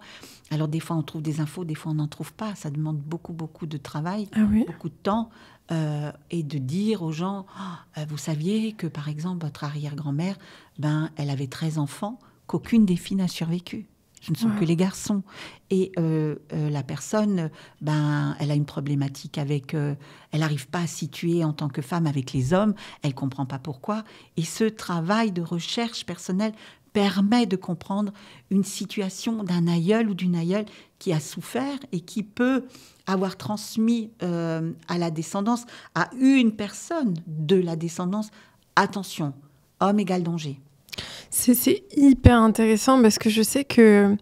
Alors des fois, on trouve des infos, des fois, on n'en trouve pas. Ça demande beaucoup, beaucoup de travail, ah beaucoup de temps. Euh, et de dire aux gens, oh, euh, vous saviez que par exemple votre arrière-grand-mère, ben, elle avait 13 enfants, qu'aucune des filles n'a survécu ce ne sont que les garçons. Et euh, euh, la personne, ben, elle a une problématique avec, euh, elle n'arrive pas à situer en tant que femme avec les hommes, elle comprend pas pourquoi. Et ce travail de recherche personnelle permet de comprendre une situation d'un aïeul ou d'une aïeule qui a souffert et qui peut avoir transmis à la descendance, à une personne de la descendance, attention, homme égal danger. C'est hyper intéressant parce que je sais que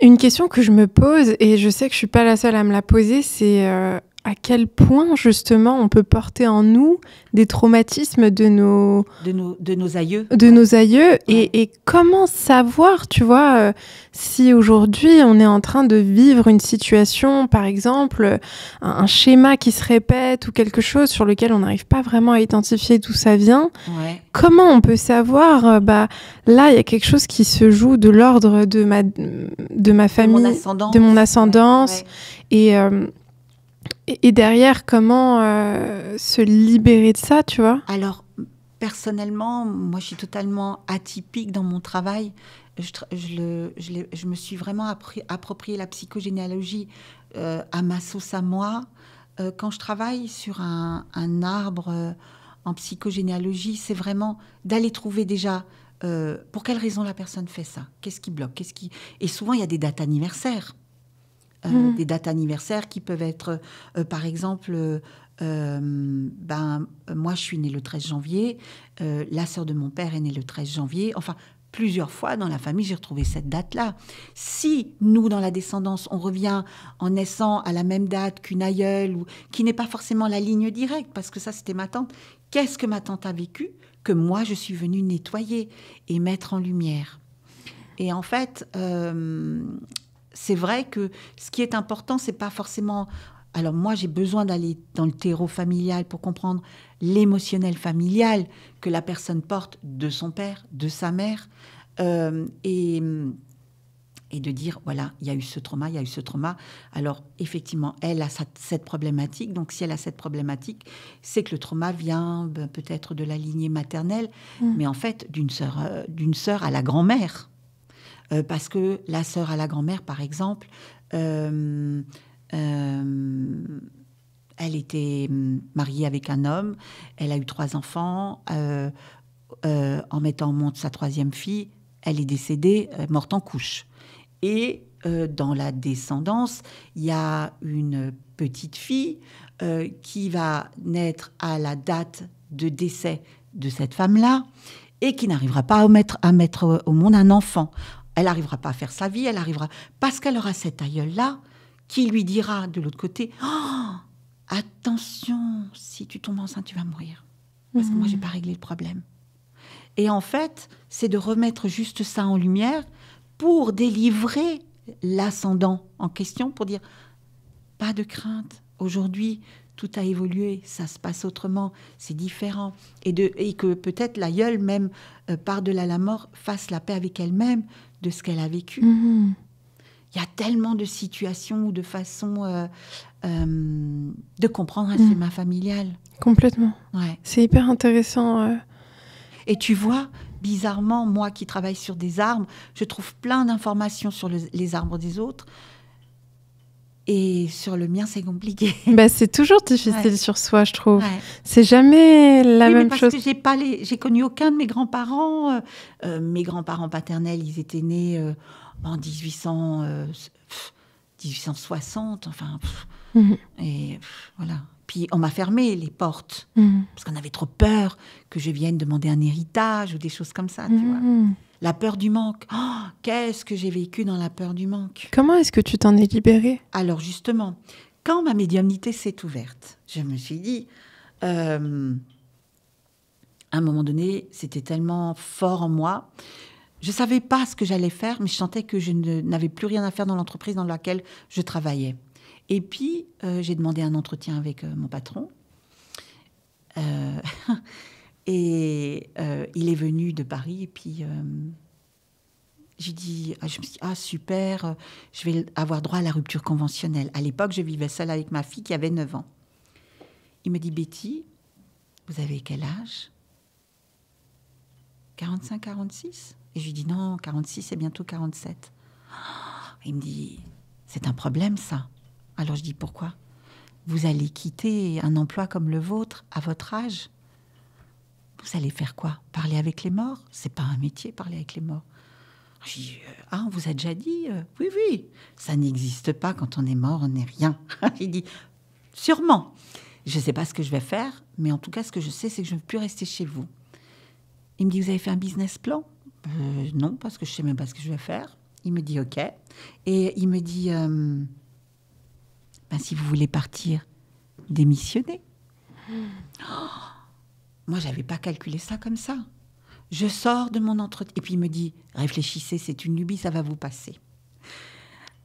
une question que je me pose, et je sais que je suis pas la seule à me la poser, c'est euh, à quel point justement on peut porter en nous des traumatismes de nos de nos, de nos aïeux de nos aïeux et, comment savoir tu vois euh, si aujourd'hui on est en train de vivre une situation par exemple un, schéma qui se répète ou quelque chose sur lequel on n'arrive pas vraiment à identifier d'où ça vient comment on peut savoir euh, bah là il y a quelque chose qui se joue de l'ordre de ma de ma famille de mon ascendance, et euh, et, derrière, comment euh, se libérer de ça, tu vois Alors, personnellement, moi, je suis totalement atypique dans mon travail. Je, je, me suis vraiment approprié la psychogénéalogie euh, à ma sauce à moi. Euh, quand je travaille sur un, arbre en psychogénéalogie, c'est vraiment d'aller trouver déjà pour quelle raison la personne fait ça, qu'est-ce qui bloque, qu'est-ce qui... Et souvent, il y a des dates anniversaires. Euh, mhm. des dates anniversaires qui peuvent être, euh, par exemple, euh, ben, moi, je suis née le 13 janvier, la sœur de mon père est née le 13 janvier. Enfin, plusieurs fois dans la famille, j'ai retrouvé cette date-là. Si nous, dans la descendance, on revient en naissant à la même date qu'une aïeule, ou, qui n'est pas forcément la ligne directe, parce que ça, c'était ma tante, qu'est-ce que ma tante a vécu que moi, je suis venue nettoyer et mettre en lumière et en fait, c'est vrai que ce qui est important, c'est pas forcément. Alors moi, j'ai besoin d'aller dans le terreau familial pour comprendre l'émotionnel familial que la personne porte de son père, de sa mère, euh, et, de dire, voilà, il y a eu ce trauma, il y a eu ce trauma. Alors effectivement, elle a cette problématique. Donc si elle a cette problématique, c'est que le trauma vient ben, peut-être de la lignée maternelle, mmh. mais en fait d'une sœur, euh, d'une sœur à la grand-mère. Euh, parce que la sœur à la grand-mère, par exemple, euh, euh, elle était mariée avec un homme, elle a eu trois enfants, en mettant au monde sa troisième fille, elle est décédée, morte en couche. Et dans la descendance, il y a une petite fille qui va naître à la date de décès de cette femme-là et qui n'arrivera pas à mettre, à mettre au monde un enfant. Elle n'arrivera pas à faire sa vie, elle arrivera. Parce qu'elle aura cet aïeul-là qui lui dira de l'autre côté oh, Attention, si tu tombes enceinte, tu vas mourir. Parce que moi, n'ai mhm. pas réglé le problème. Et en fait, c'est de remettre juste ça en lumière pour délivrer l'ascendant en question, pour dire Pas de crainte, aujourd'hui, tout a évolué, ça se passe autrement, c'est différent. Et, que peut-être l'aïeule, même euh, par-delà la mort, fasse la paix avec elle-même de ce qu'elle a vécu. Mm-hmm. Il y a tellement de situations ou de façons euh, euh, de comprendre un mm. schéma familial. Complètement. Ouais. C'est hyper intéressant. Euh. Et tu vois, bizarrement, moi qui travaille sur des arbres, je trouve plein d'informations sur les arbres des autres. Et sur le mien, c'est compliqué. Bah, c'est toujours difficile sur soi, je trouve. C'est jamais la même chose. Parce que j'ai pas les... j'ai connu aucun de mes grands-parents. Euh, euh, mes grands-parents paternels, ils étaient nés euh, en 1860. Enfin, mhm. et voilà. Puis on m'a fermé les portes mhm. parce qu'on avait trop peur que je vienne demander un héritage ou des choses comme ça, tu vois. Mhm. La peur du manque. Oh, qu'est-ce que j'ai vécu dans la peur du manque Comment est-ce que tu t'en es libérée Alors justement, quand ma médiumnité s'est ouverte, je me suis dit, euh, à un moment donné, c'était tellement fort en moi. Je ne savais pas ce que j'allais faire, mais je sentais que je n'avais plus rien à faire dans l'entreprise dans laquelle je travaillais. Et puis, euh, j'ai demandé un entretien avec euh, mon patron. Et euh, il est venu de Paris, et puis euh, j'ai dit, ah, je me ah super, euh, je vais avoir droit à la rupture conventionnelle. À l'époque, je vivais seule avec ma fille qui avait 9 ans. Il me dit, Betty, vous avez quel âge 45, 46 Et je lui dis, non, 46 et bientôt 47. Il me dit, c'est un problème ça. Alors je dis, pourquoi Vous allez quitter un emploi comme le vôtre à votre âge vous allez faire quoi Parler avec les morts C'est pas un métier, parler avec les morts. Euh, ah, on vous a déjà dit euh, Oui, oui, ça n'existe pas quand on est mort, on n'est rien. Il dit, sûrement. Je ne sais pas ce que je vais faire, mais en tout cas, ce que je sais, c'est que je ne veux plus rester chez vous. Il me dit, vous avez fait un business plan euh, Non, parce que je ne sais même pas ce que je vais faire. Il me dit, OK. Et il me dit, ben, si vous voulez partir, démissionner. Oh moi, j'avais pas calculé ça comme ça. Je sors de mon entretien. Et puis il me dit, réfléchissez, c'est une lubie, ça va vous passer.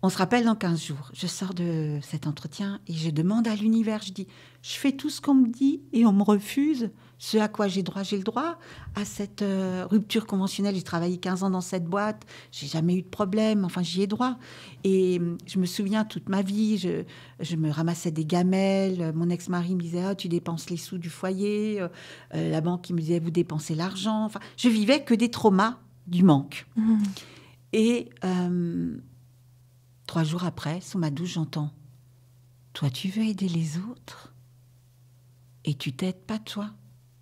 On se rappelle dans 15 jours. Je sors de cet entretien et je demande à l'univers, je dis, je fais tout ce qu'on me dit et on me refuse. Ce à quoi j'ai droit, j'ai le droit. À cette euh, rupture conventionnelle, j'ai travaillé 15 ans dans cette boîte, j'ai jamais eu de problème, enfin j'y ai droit. Et hum, je me souviens toute ma vie, je, me ramassais des gamelles, mon ex-mari me disait, ah, tu dépenses les sous du foyer, euh, euh, la banque me disait, vous dépensez l'argent. Enfin, je vivais que des traumas du manque. Mmh. Et hum, Trois jours après, sous ma douche, j'entends Toi, tu veux aider les autres Et tu t'aides pas, toi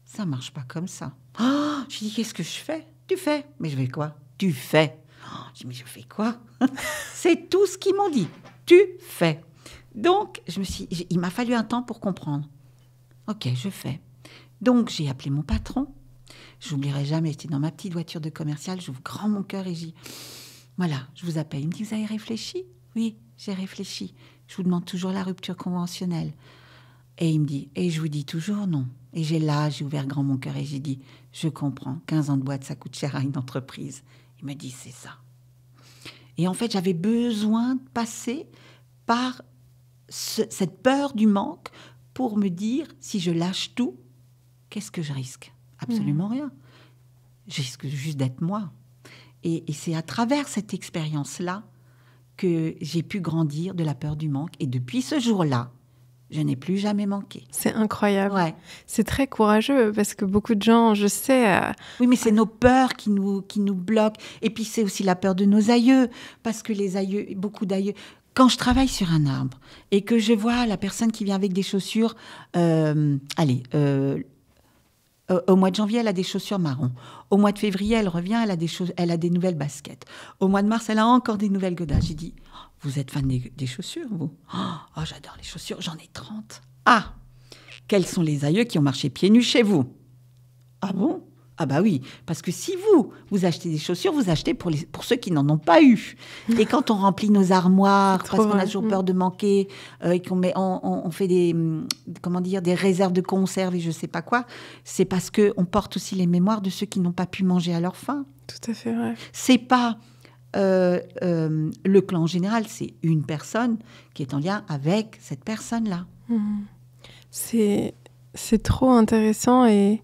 Ça marche pas comme ça. ah je dis Qu'est-ce que je fais Tu fais. Mais je fais quoi Tu fais. Oh, je Mais je fais quoi C'est tout ce qu'ils m'ont dit. Tu fais. Donc, je me suis, il m'a fallu un temps pour comprendre. Ok, je fais. Donc, j'ai appelé mon patron. J'oublierai jamais, j'étais dans ma petite voiture de commercial, j'ouvre grand mon cœur et j'y voilà, je vous appelle. Il me dit, vous avez réfléchi Oui, j'ai réfléchi. Je vous demande toujours la rupture conventionnelle. Et il me dit, et je vous dis toujours non. Et j'ai là, j'ai ouvert grand mon cœur et j'ai dit, je comprends, 15 ans de boîte, ça coûte cher à une entreprise. Il me dit, c'est ça. Et en fait, j'avais besoin de passer par cette peur du manque pour me dire, si je lâche tout, qu'est-ce que je risque Absolument hmm. rien. Je risque juste d'être moi. Et, c'est à travers cette expérience-là que j'ai pu grandir de la peur du manque. Et depuis ce jour-là, je n'ai plus jamais manqué. C'est incroyable. C'est très courageux parce que beaucoup de gens, je sais. Euh, oui, mais c'est nos peurs qui nous, qui nous bloquent. Et puis c'est aussi la peur de nos aïeux, parce que les aïeux, beaucoup d'aïeux. Quand je travaille sur un arbre et que je vois la personne qui vient avec des chaussures, euh, allez, euh, euh, au mois de janvier, elle a des chaussures marron. Au mois de février, elle revient, elle a des, elle a des nouvelles baskets. Au mois de mars, elle a encore des nouvelles godasses. J'ai dit, vous êtes fan des, chaussures, vous oh, j'adore les chaussures, j'en ai 30. Ah Quels sont les aïeux qui ont marché pieds nus chez vous Ah bon ah bah oui, parce que si vous, vous achetez des chaussures, vous achetez pour, les, pour ceux qui n'en ont pas eu. Et quand on remplit nos armoires, parce qu'on a toujours peur mm. de manquer, euh, et qu'on met, on, fait des, mm, comment dire, des réserves de conserve et je sais pas quoi, c'est parce que on porte aussi les mémoires de ceux qui n'ont pas pu manger à leur faim. Tout à fait vrai. C'est pas euh, euh, le clan en général, c'est une personne qui est en lien avec cette personne-là. Mm. C'est, c'est trop intéressant et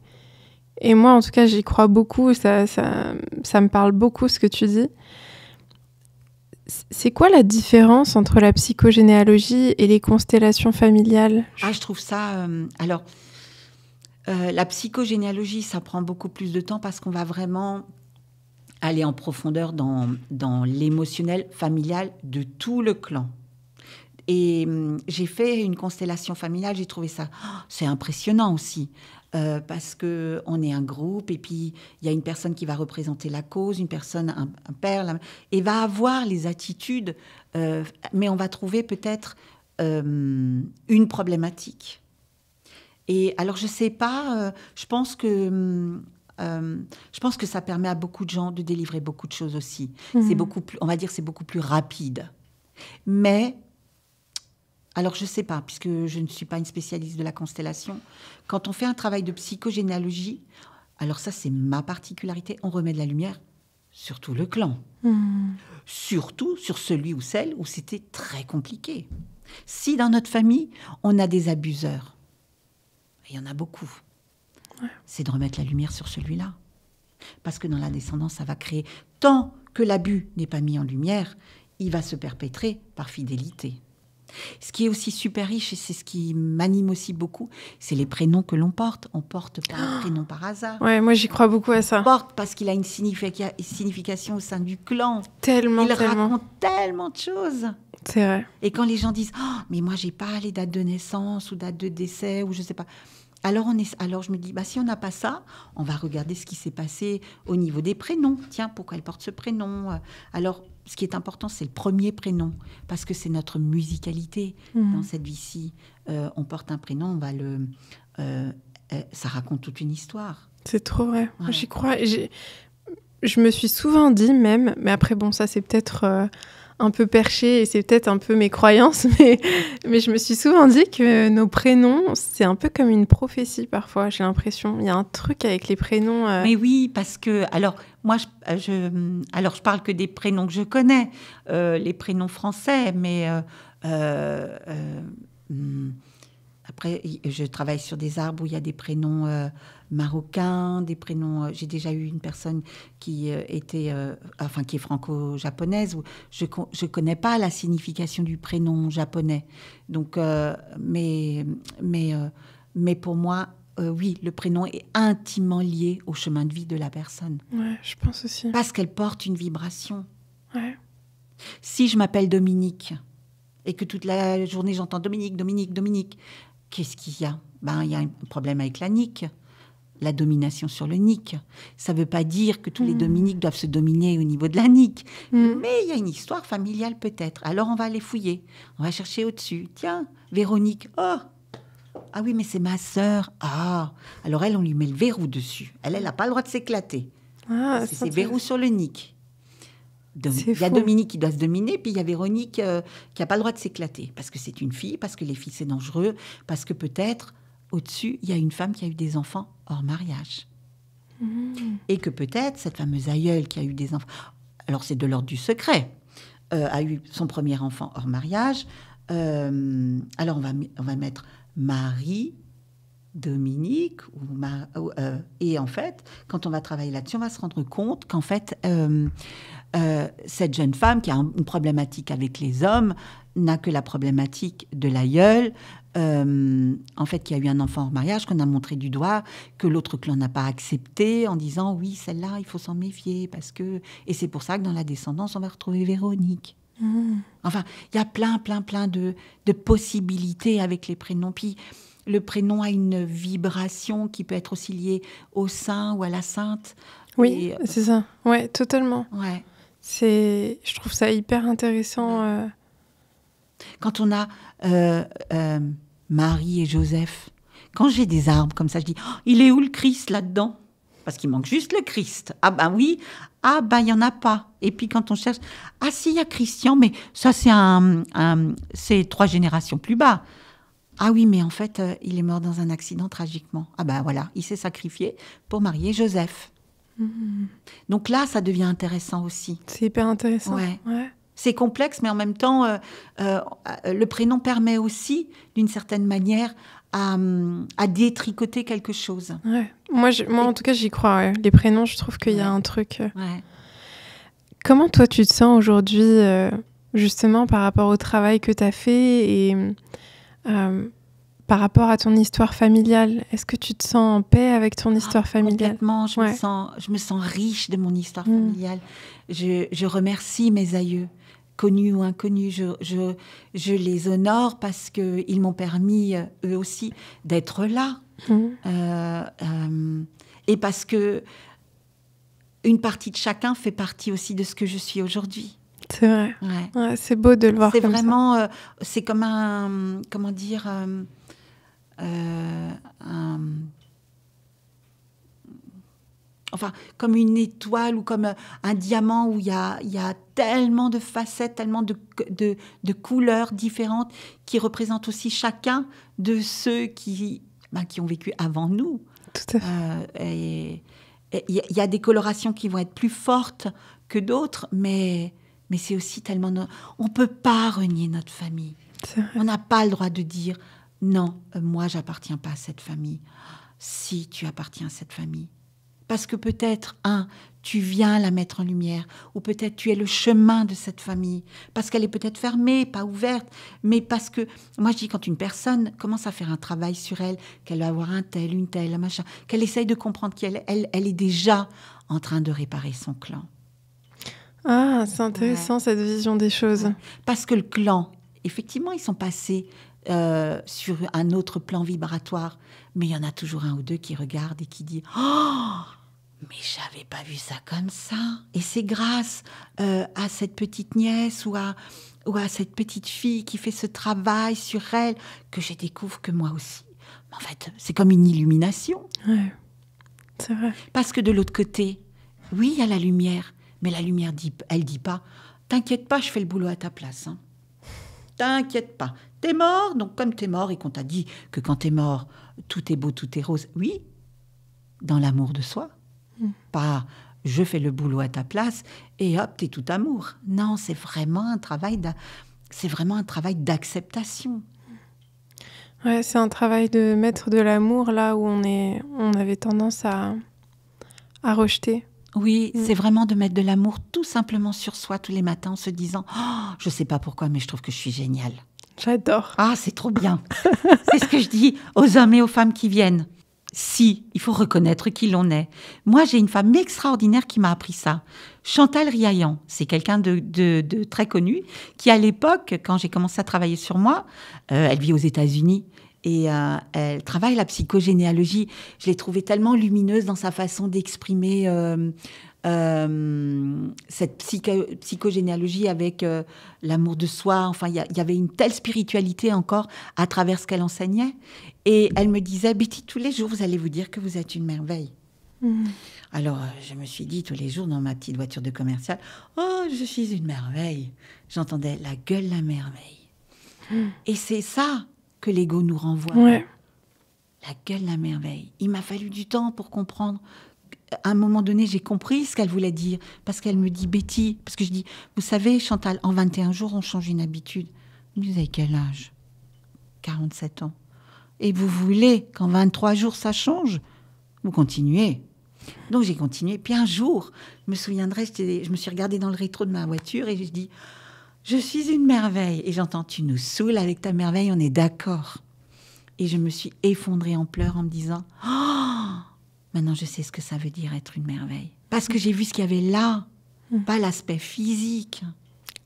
et moi, en tout cas, j'y crois beaucoup. Ça, ça, ça, me parle beaucoup ce que tu dis. C'est quoi la différence entre la psychogénéalogie et les constellations familiales Ah, je trouve ça. Euh, alors, euh, la psychogénéalogie, ça prend beaucoup plus de temps parce qu'on va vraiment aller en profondeur dans, dans l'émotionnel familial de tout le clan. Et hum, j'ai fait une constellation familiale, j'ai trouvé ça, oh, c'est impressionnant aussi. Euh, parce que on est un groupe et puis il y a une personne qui va représenter la cause, une personne, un, père, et va avoir les attitudes, euh, mais on va trouver peut-être euh, une problématique. Et alors je sais pas, je pense que je pense que ça permet à beaucoup de gens de délivrer beaucoup de choses aussi. Mhm. C'est beaucoup on va dire, c'est beaucoup plus rapide. Mais alors je ne sais pas, puisque je ne suis pas une spécialiste de la constellation. Quand on fait un travail de psychogénéalogie, alors ça c'est ma particularité, on remet de la lumière sur tout le clan. Hmm. Surtout sur celui ou celle où c'était très compliqué. Si dans notre famille, on a des abuseurs, il y en a beaucoup, c'est de remettre la lumière sur celui-là. Parce que dans la descendance, ça va créer... Tant que l'abus n'est pas mis en lumière, il va se perpétrer par fidélité. Ce qui est aussi super riche, et c'est ce qui m'anime aussi beaucoup, c'est les prénoms que l'on porte. On porte pas un ah prénom par hasard. Ouais, moi j'y crois beaucoup à ça. porte parce qu'il a une signification au sein du clan. Tellement, Il raconte tellement de choses. C'est vrai. Et quand les gens disent oh, mais moi j'ai pas les dates de naissance ou date de décès ou je sais pas », alors, on est, alors je me dis, bah, si on n'a pas ça, on va regarder ce qui s'est passé au niveau des prénoms. Tiens, pourquoi elle porte ce prénom euh? Alors, ce qui est important, c'est le premier prénom, parce que c'est notre musicalité mmh. dans cette vie-ci. Euh, on porte un prénom, va le, euh, ça raconte toute une histoire. C'est trop vrai. J'y crois. Je me suis souvent dit même, mais après, bon, ça c'est peut-être un peu perché et c'est peut-être un peu mes croyances, mais, mais je me suis souvent dit que nos prénoms, c'est un peu comme une prophétie parfois, j'ai l'impression. Il y a un truc avec les prénoms. Euh. Mais oui, parce que, alors, moi, je, alors, je parle que des prénoms que je connais, euh, les prénoms français, mais. Euh, hmm, après, je travaille sur des arbres où il y a des prénoms euh, marocains, des prénoms. Euh, j'ai déjà eu une personne qui euh, était, enfin, qui est franco-japonaise. je ne connais pas la signification du prénom japonais. Donc, mais, mais, mais pour moi, oui, le prénom est intimement lié au chemin de vie de la personne. Ouais, je pense aussi. Parce qu'elle porte une vibration. Ouais. Si je m'appelle Dominique et que toute la journée j'entends Dominique, Dominique, Dominique, Qu'est-ce qu'il y a Ben, il y a un problème avec la la domination sur le NIC. Ça ne veut pas dire que tous les hmm. dominiques doivent se dominer au niveau de la NIC, hmm. mais il y a une histoire familiale peut-être. Alors on va aller fouiller, on va chercher au-dessus. Tiens, Véronique, oh ah oui, mais c'est ma sœur. Ah, alors elle, on lui met le verrou dessus. Elle, elle n'a pas le droit de s'éclater. Ah, c'est verrous sur le NIC il y a Dominique qui doit se dominer, puis il y a Véronique euh, qui n'a pas le droit de s'éclater, parce que c'est une fille, parce que les filles c'est dangereux, parce que peut-être au-dessus, il y a une femme qui a eu des enfants hors mariage. Mmh. Et que peut-être cette fameuse aïeule qui a eu des enfants, alors c'est de l'ordre du secret, euh, a eu son premier enfant hors mariage. Euh, alors on va, on va mettre Marie, Dominique et en fait, quand on va travailler là-dessus, on va se rendre compte qu'en fait, euh, cette jeune femme qui a une problématique avec les hommes n'a que la problématique de l'aïeul, euh, en fait, qui y a eu un enfant en mariage qu'on a montré du doigt, que l'autre clan n'a pas accepté en disant oui, celle-là, il faut s'en méfier parce que. Et c'est pour ça que dans la descendance, on va retrouver Véronique. Hmm. Enfin, il y a plein, plein, plein de, de possibilités avec les prénoms. Puis le prénom a une vibration qui peut être aussi liée au saint ou à la sainte. Oui, euh, c'est ça. Ouais, totalement. Ouais c'est, je trouve ça hyper intéressant. Euh. Quand on a euh, euh, Marie et Joseph, quand j'ai des arbres comme ça, je dis, oh, il est où le Christ là-dedans Parce qu'il manque juste le Christ. Ah ben oui, ah ben il y en a pas. Et puis quand on cherche, ah si il y a Christian, mais ça c'est c'est trois générations plus bas. Ah oui, mais en fait, il est mort dans un accident tragiquement. Ah ben voilà, il s'est sacrifié pour marier Joseph. Donc là, ça devient intéressant aussi. C'est hyper intéressant. C'est complexe, mais en même temps, euh, euh, euh, le prénom permet aussi, d'une certaine manière, à, hum, détricoter quelque chose. Moi, moi, en tout cas, j'y crois. Les prénoms, je trouve qu'il y a un truc. Comment toi, tu te sens aujourd'hui, justement, par rapport au travail que tu as fait et hum, par rapport à ton histoire familiale. Est-ce que tu te sens en paix avec ton ah, histoire familiale Complètement, je, me sens, je me sens riche de mon histoire mm. familiale. Je, remercie mes aïeux, connus ou inconnus. Je, je, les honore parce qu'ils m'ont permis, euh, eux aussi, d'être là. Mm. Euh, euh, et parce que une partie de chacun fait partie aussi de ce que je suis aujourd'hui. C'est vrai. c'est beau de le voir. C'est vraiment, c'est comme un, comment dire, euh, enfin, comme une étoile ou comme euh, un diamant où il y a, tellement de facettes, tellement de, couleurs différentes qui représentent aussi chacun de ceux qui, ben, ont vécu avant nous. Euh, il y, a des colorations qui vont être plus fortes que d'autres, mais, c'est aussi tellement... On ne peut pas renier notre famille. On n'a pas le droit de dire non, euh, moi j'appartiens pas à cette famille. Si tu appartiens à cette famille, parce que peut-être, un, tu viens la mettre en lumière, ou peut-être tu es le chemin de cette famille, parce qu'elle est peut-être fermée, pas ouverte, mais parce que, moi je dis, quand une personne commence à faire un travail sur elle, qu'elle va avoir un tel, une telle, un machin, qu'elle essaye de comprendre qu'elle elle, elle est déjà en train de réparer son clan. Ah, c'est intéressant cette vision des choses. Parce que le clan, effectivement, ils sont passés euh, sur un autre plan vibratoire. Mais il y en a toujours un ou deux qui regardent et qui disent Oh mais j'avais pas vu ça comme ça. Et c'est grâce euh, à cette petite nièce ou à, ou à cette petite fille qui fait ce travail sur elle que je découvre que moi aussi. en fait, c'est comme une illumination. c'est vrai. Parce que de l'autre côté, oui, il y a la lumière, mais la lumière dit, elle dit pas T'inquiète pas, je fais le boulot à ta place. Hein t'inquiète pas. T'es mort, donc comme t'es mort et qu'on t'a dit que quand t'es mort, tout est beau, tout est rose, oui, dans l'amour de soi. Hmm. Pas je fais le boulot à ta place et hop, t'es tout amour. Non, c'est vraiment un travail c'est vraiment un travail d'acceptation. Ouais, c'est un travail de mettre de l'amour là où on est on avait tendance à rejeter. Oui, mm. c'est vraiment de mettre de l'amour tout simplement sur soi tous les matins en se disant je oh, Je sais pas pourquoi, mais je trouve que je suis géniale. J'adore. Ah, c'est trop bien. c'est ce que je dis aux hommes et aux femmes qui viennent. Si, il faut reconnaître qui l'on est. Moi, j'ai une femme extraordinaire qui m'a appris ça. Chantal Riaillan, c'est quelqu'un de, très connu, qui à l'époque, quand j'ai commencé à travailler sur moi, euh, elle vit aux États-Unis et euh, elle travaille la psychogénéalogie. Je l'ai trouvée tellement lumineuse dans sa façon d'exprimer euh, euh, cette psychogénéalogie avec l'amour de soi. Enfin, il y, avait une telle spiritualité encore à travers ce qu'elle enseignait. Et elle me disait, Betty, tous les jours, vous allez vous dire que vous êtes une merveille. Mm. Alors, je me suis dit tous les jours dans ma petite voiture de commercial, oh, je suis une merveille. J'entendais la gueule, la merveille. Mm. Et c'est ça, que l'ego nous renvoie. La gueule, la merveille. Il m'a fallu du temps pour comprendre. À un moment donné, j'ai compris ce qu'elle voulait dire, parce qu'elle me dit Betty, parce que je dis, vous savez, Chantal, en 21 jours, on change une habitude. Vous avez quel âge 47 ans. Et vous voulez qu'en 23 jours, ça change Vous continuez. Donc j'ai continué. Puis un jour, je me souviendrai, je me suis regardée dans le rétro de ma voiture et je dis je suis une merveille. Et j'entends Tu nous saoules avec ta merveille, on est d'accord. Et je me suis effondrée en pleurs en me disant Oh Maintenant, je sais ce que ça veut dire être une merveille. Parce que j'ai vu ce qu'il y avait là, pas l'aspect physique.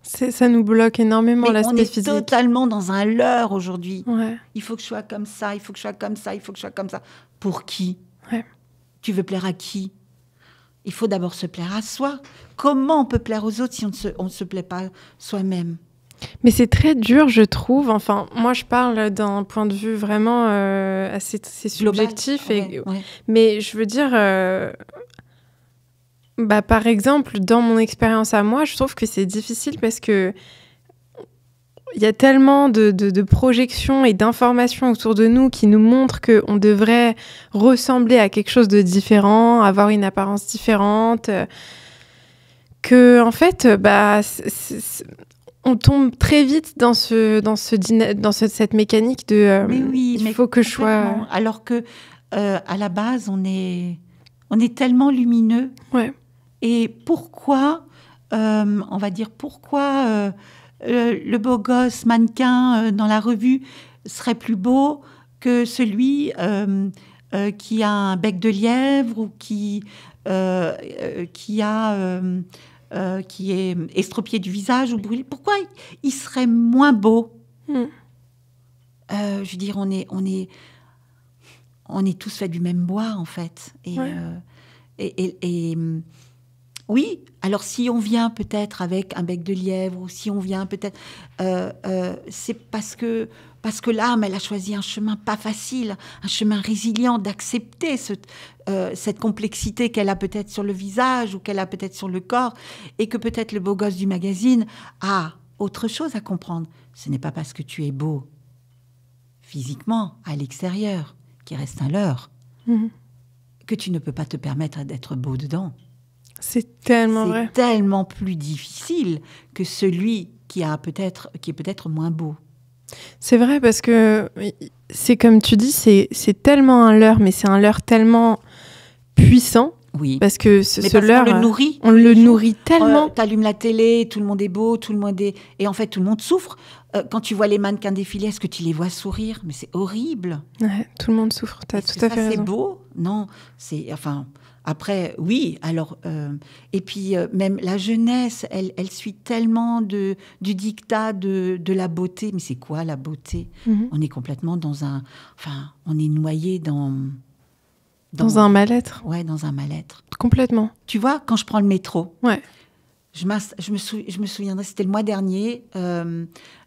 Ça nous bloque énormément l'aspect physique. On est totalement dans un leurre aujourd'hui. Il faut que je sois comme ça, il faut que je sois comme ça, il faut que je sois comme ça. Pour qui Tu veux plaire à qui il faut d'abord se plaire à soi. Comment on peut plaire aux autres si on ne se, on ne se plaît pas soi-même mais c'est très dur, je trouve. Enfin, moi, je parle d'un point de vue vraiment euh, assez, subjectif. et, Mais je veux dire, euh, bah, par exemple, dans mon expérience à moi, je trouve que c'est difficile parce que il y a tellement de, de, projections et d'informations autour de nous qui nous montrent qu'on devrait ressembler à quelque chose de différent, avoir une apparence différente, euh, que en fait, euh, bah, on tombe très vite dans ce dans ce dans cette mécanique de euh, oui, il faut que je sois alors que à la base on est on est tellement lumineux ouais. et pourquoi on va dire pourquoi le beau gosse mannequin euh, dans la revue serait plus beau que celui euh, euh, qui a un bec de lièvre ou qui, qui a... qui est estropié du visage ou brûlé, pourquoi il serait moins beau hmm. Je veux dire, on est, on est, on est tous faits du même bois en fait, et oui, alors si on vient peut-être avec un bec de lièvre, ou si on vient peut-être, euh, euh, c'est parce que l'âme, elle a choisi un chemin pas facile, un chemin résilient d'accepter euh, cette complexité qu'elle a peut-être sur le visage ou qu'elle a peut-être sur le corps, et que peut-être le beau gosse du magazine a autre chose à comprendre. Ce n'est pas parce que tu es beau physiquement à l'extérieur, qui reste un leurre, mhm. que tu ne peux pas te permettre d'être beau dedans. C'est tellement vrai. tellement plus difficile que celui qui a peut-être qui est peut-être moins beau. C'est vrai parce que c'est comme tu dis, c'est tellement un leurre, mais c'est un leurre tellement puissant. Oui. Parce que ce, on le nourrit. On le nourrit tellement. Tu euh, T'allumes la télé, tout le monde est beau, tout le monde est. Et en fait, tout le monde souffre. Euh, quand tu vois les mannequins défiler, est-ce que tu les vois sourire Mais c'est horrible. tout le monde souffre. tout à fait C'est beau Non, c'est enfin. Après, oui, alors, euh, et puis euh, même la jeunesse, elle, elle suit tellement de, du dictat de, de la beauté. Mais c'est quoi la beauté mhm. On est complètement dans un. Enfin, on est noyé dans. Dans, dans un mal-être. Ouais, dans un mal-être. Complètement. Tu vois, quand je prends le métro, ouais. Je, je, me je me souviendrai, c'était le mois dernier, euh,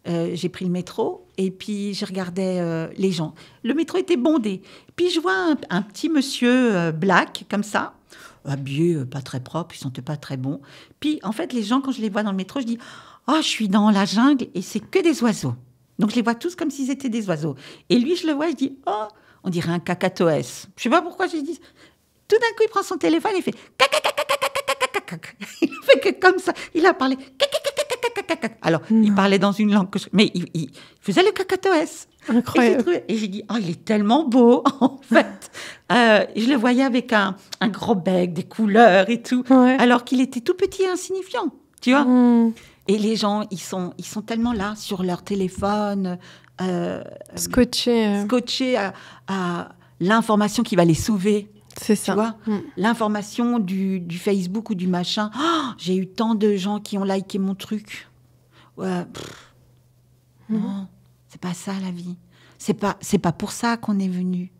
euh, j'ai pris le métro et puis je regardais euh, les gens. Le métro était bondé. Puis je vois un, petit monsieur black, comme ça, habillé pas très propre, il sentait pas très bon. Puis en fait, les gens, quand je les vois dans le métro, je dis Oh, je suis dans la jungle et c'est que des oiseaux. Donc je les vois tous comme s'ils étaient des oiseaux. Et lui, je le vois, je dis Oh, on dirait un cacatoès. Je sais pas pourquoi j'ai dis « Tout d'un coup, il prend son téléphone et fait caca, Il fait que comme ça. Il a parlé. Alors, il parlait dans une langue Mais il, faisait le cacatoès. Incroyable. Et j'ai dit, oh, il est tellement beau, en fait. Euh, je le voyais avec un, gros bec, des couleurs et tout, alors qu'il était tout petit et insignifiant, tu vois. Hmm. Et les gens, ils sont, ils sont tellement là, sur leur téléphone. Euh, scotchés. Euh. à l'information qui va les sauver. C'est ça. Tu vois, mm. l'information du, Facebook ou du machin. Oh, j'ai eu tant de gens qui ont liké mon truc. Ouais, mm. Non, c'est pas ça la vie. C'est pas, c'est pas pour ça qu'on est venu.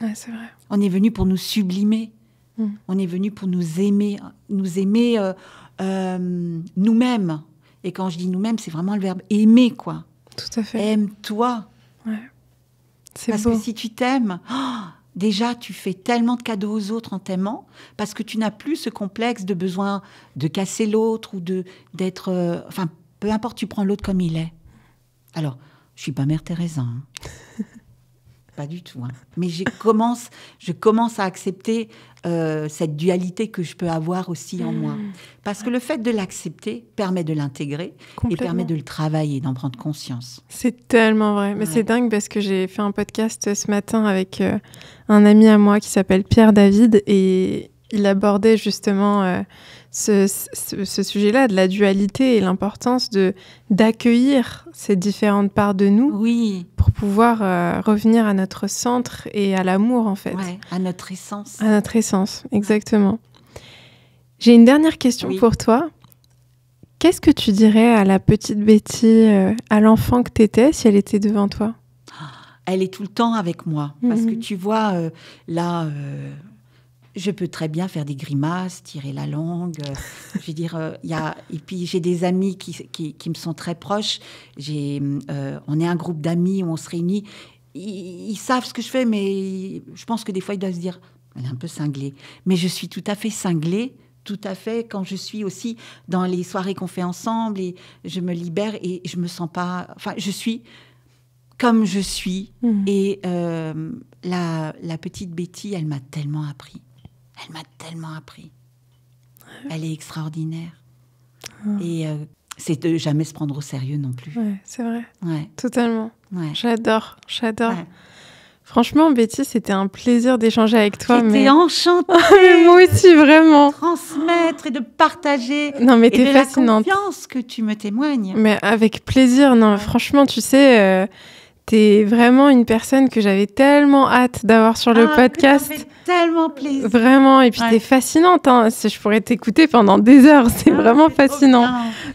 Ouais, c'est vrai. On est venu pour nous sublimer. Mm. On est venu pour nous aimer, nous aimer euh, euh, nous-mêmes. Et quand je dis nous-mêmes, c'est vraiment le verbe aimer, quoi. Tout à fait. Aime-toi. Ouais. Parce que si tu t'aimes, oh, déjà tu fais tellement de cadeaux aux autres en t'aimant parce que tu n'as plus ce complexe de besoin de casser l'autre ou de d'être. Euh, enfin, peu importe, tu prends l'autre comme il est. Alors, je suis pas mère Thérésa. Hein pas du tout. Hein. Mais je commence, je commence à accepter euh, cette dualité que je peux avoir aussi en hmm. moi. Parce que le fait de l'accepter permet de l'intégrer et permet de le travailler, d'en prendre conscience. C'est tellement vrai. Mais c'est dingue parce que j'ai fait un podcast euh, ce matin avec euh, un ami à moi qui s'appelle Pierre David et il abordait justement ce, sujet-là de la dualité et l'importance de d'accueillir ces différentes parts de nous oui. pour pouvoir euh, revenir à notre centre et à l'amour en fait. à notre essence. À notre essence, exactement. J'ai une dernière question pour toi. Qu'est-ce que tu dirais à la petite Betty, euh, à l'enfant que tu étais, si elle était devant toi Elle est tout le temps avec moi, parce que mhm. tu vois, euh, là, je peux très bien faire des grimaces, tirer la langue. Euh, je veux dire, euh, il y a... Et puis, j'ai des amis qui, qui, me sont très proches. J'ai, euh, on est un groupe d'amis où on se réunit. Ils, savent ce que je fais, mais je pense que des fois, ils doivent se dire, elle est un peu cinglée. Mais je suis tout à fait cinglée tout à fait quand je suis aussi dans les soirées qu'on fait ensemble et je me libère et je me sens pas. Enfin, je suis comme je suis. Mmh. Et la, la, petite Betty, elle m'a tellement appris. Elle m'a tellement appris. Elle est extraordinaire. Ah. Et euh, c'est de jamais se prendre au sérieux non plus. Ouais, c'est vrai. Totalement. J'adore, j'adore. Franchement, Betty, c'était un plaisir d'échanger avec toi. J'étais mais... Ah, moi aussi, vraiment. De transmettre et de partager. Non, mais t'es fascinante. La confiance que tu me témoignes. Mais avec plaisir. Non, franchement, tu sais. Euh, T'es vraiment une personne que j'avais tellement hâte d'avoir sur le ah, podcast. tellement plaisir. Vraiment, et puis ouais. t'es fascinante. Hein. Je pourrais t'écouter pendant des heures. C'est ah, vraiment fascinant.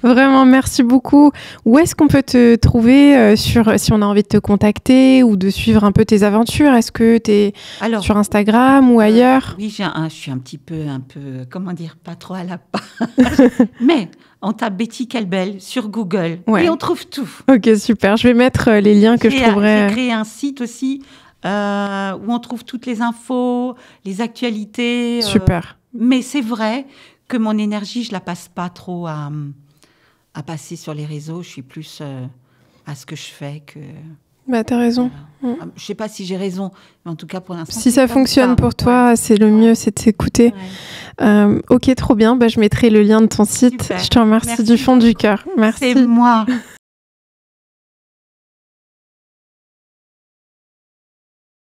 Vraiment, merci beaucoup. Où est-ce qu'on peut te trouver euh, sur, si on a envie de te contacter ou de suivre un peu tes aventures Est-ce que t'es sur Instagram ou euh, ailleurs Oui, je suis un petit peu, un peu, comment dire, pas trop à la page. Mais on tape Betty Kelbel sur Google et on trouve tout. Ok, super. Je vais mettre euh, les liens que je trouverai. J'ai euh, créé un site aussi euh, où on trouve toutes les infos, les actualités. Super. mais c'est vrai que mon énergie, je la passe pas trop à, à passer sur les réseaux. Je suis plus à ce que je fais que. Bah, t'as raison. Mm. Je ne sais pas si j'ai raison, mais en tout cas, pour l'instant. Si ça fonctionne pour toi, c'est le mieux, c'est de s'écouter. Ouais. Euh, ok, trop bien. Bah, je mettrai le lien de ton site. Je te remercie du fond du cœur. Merci. C'est moi.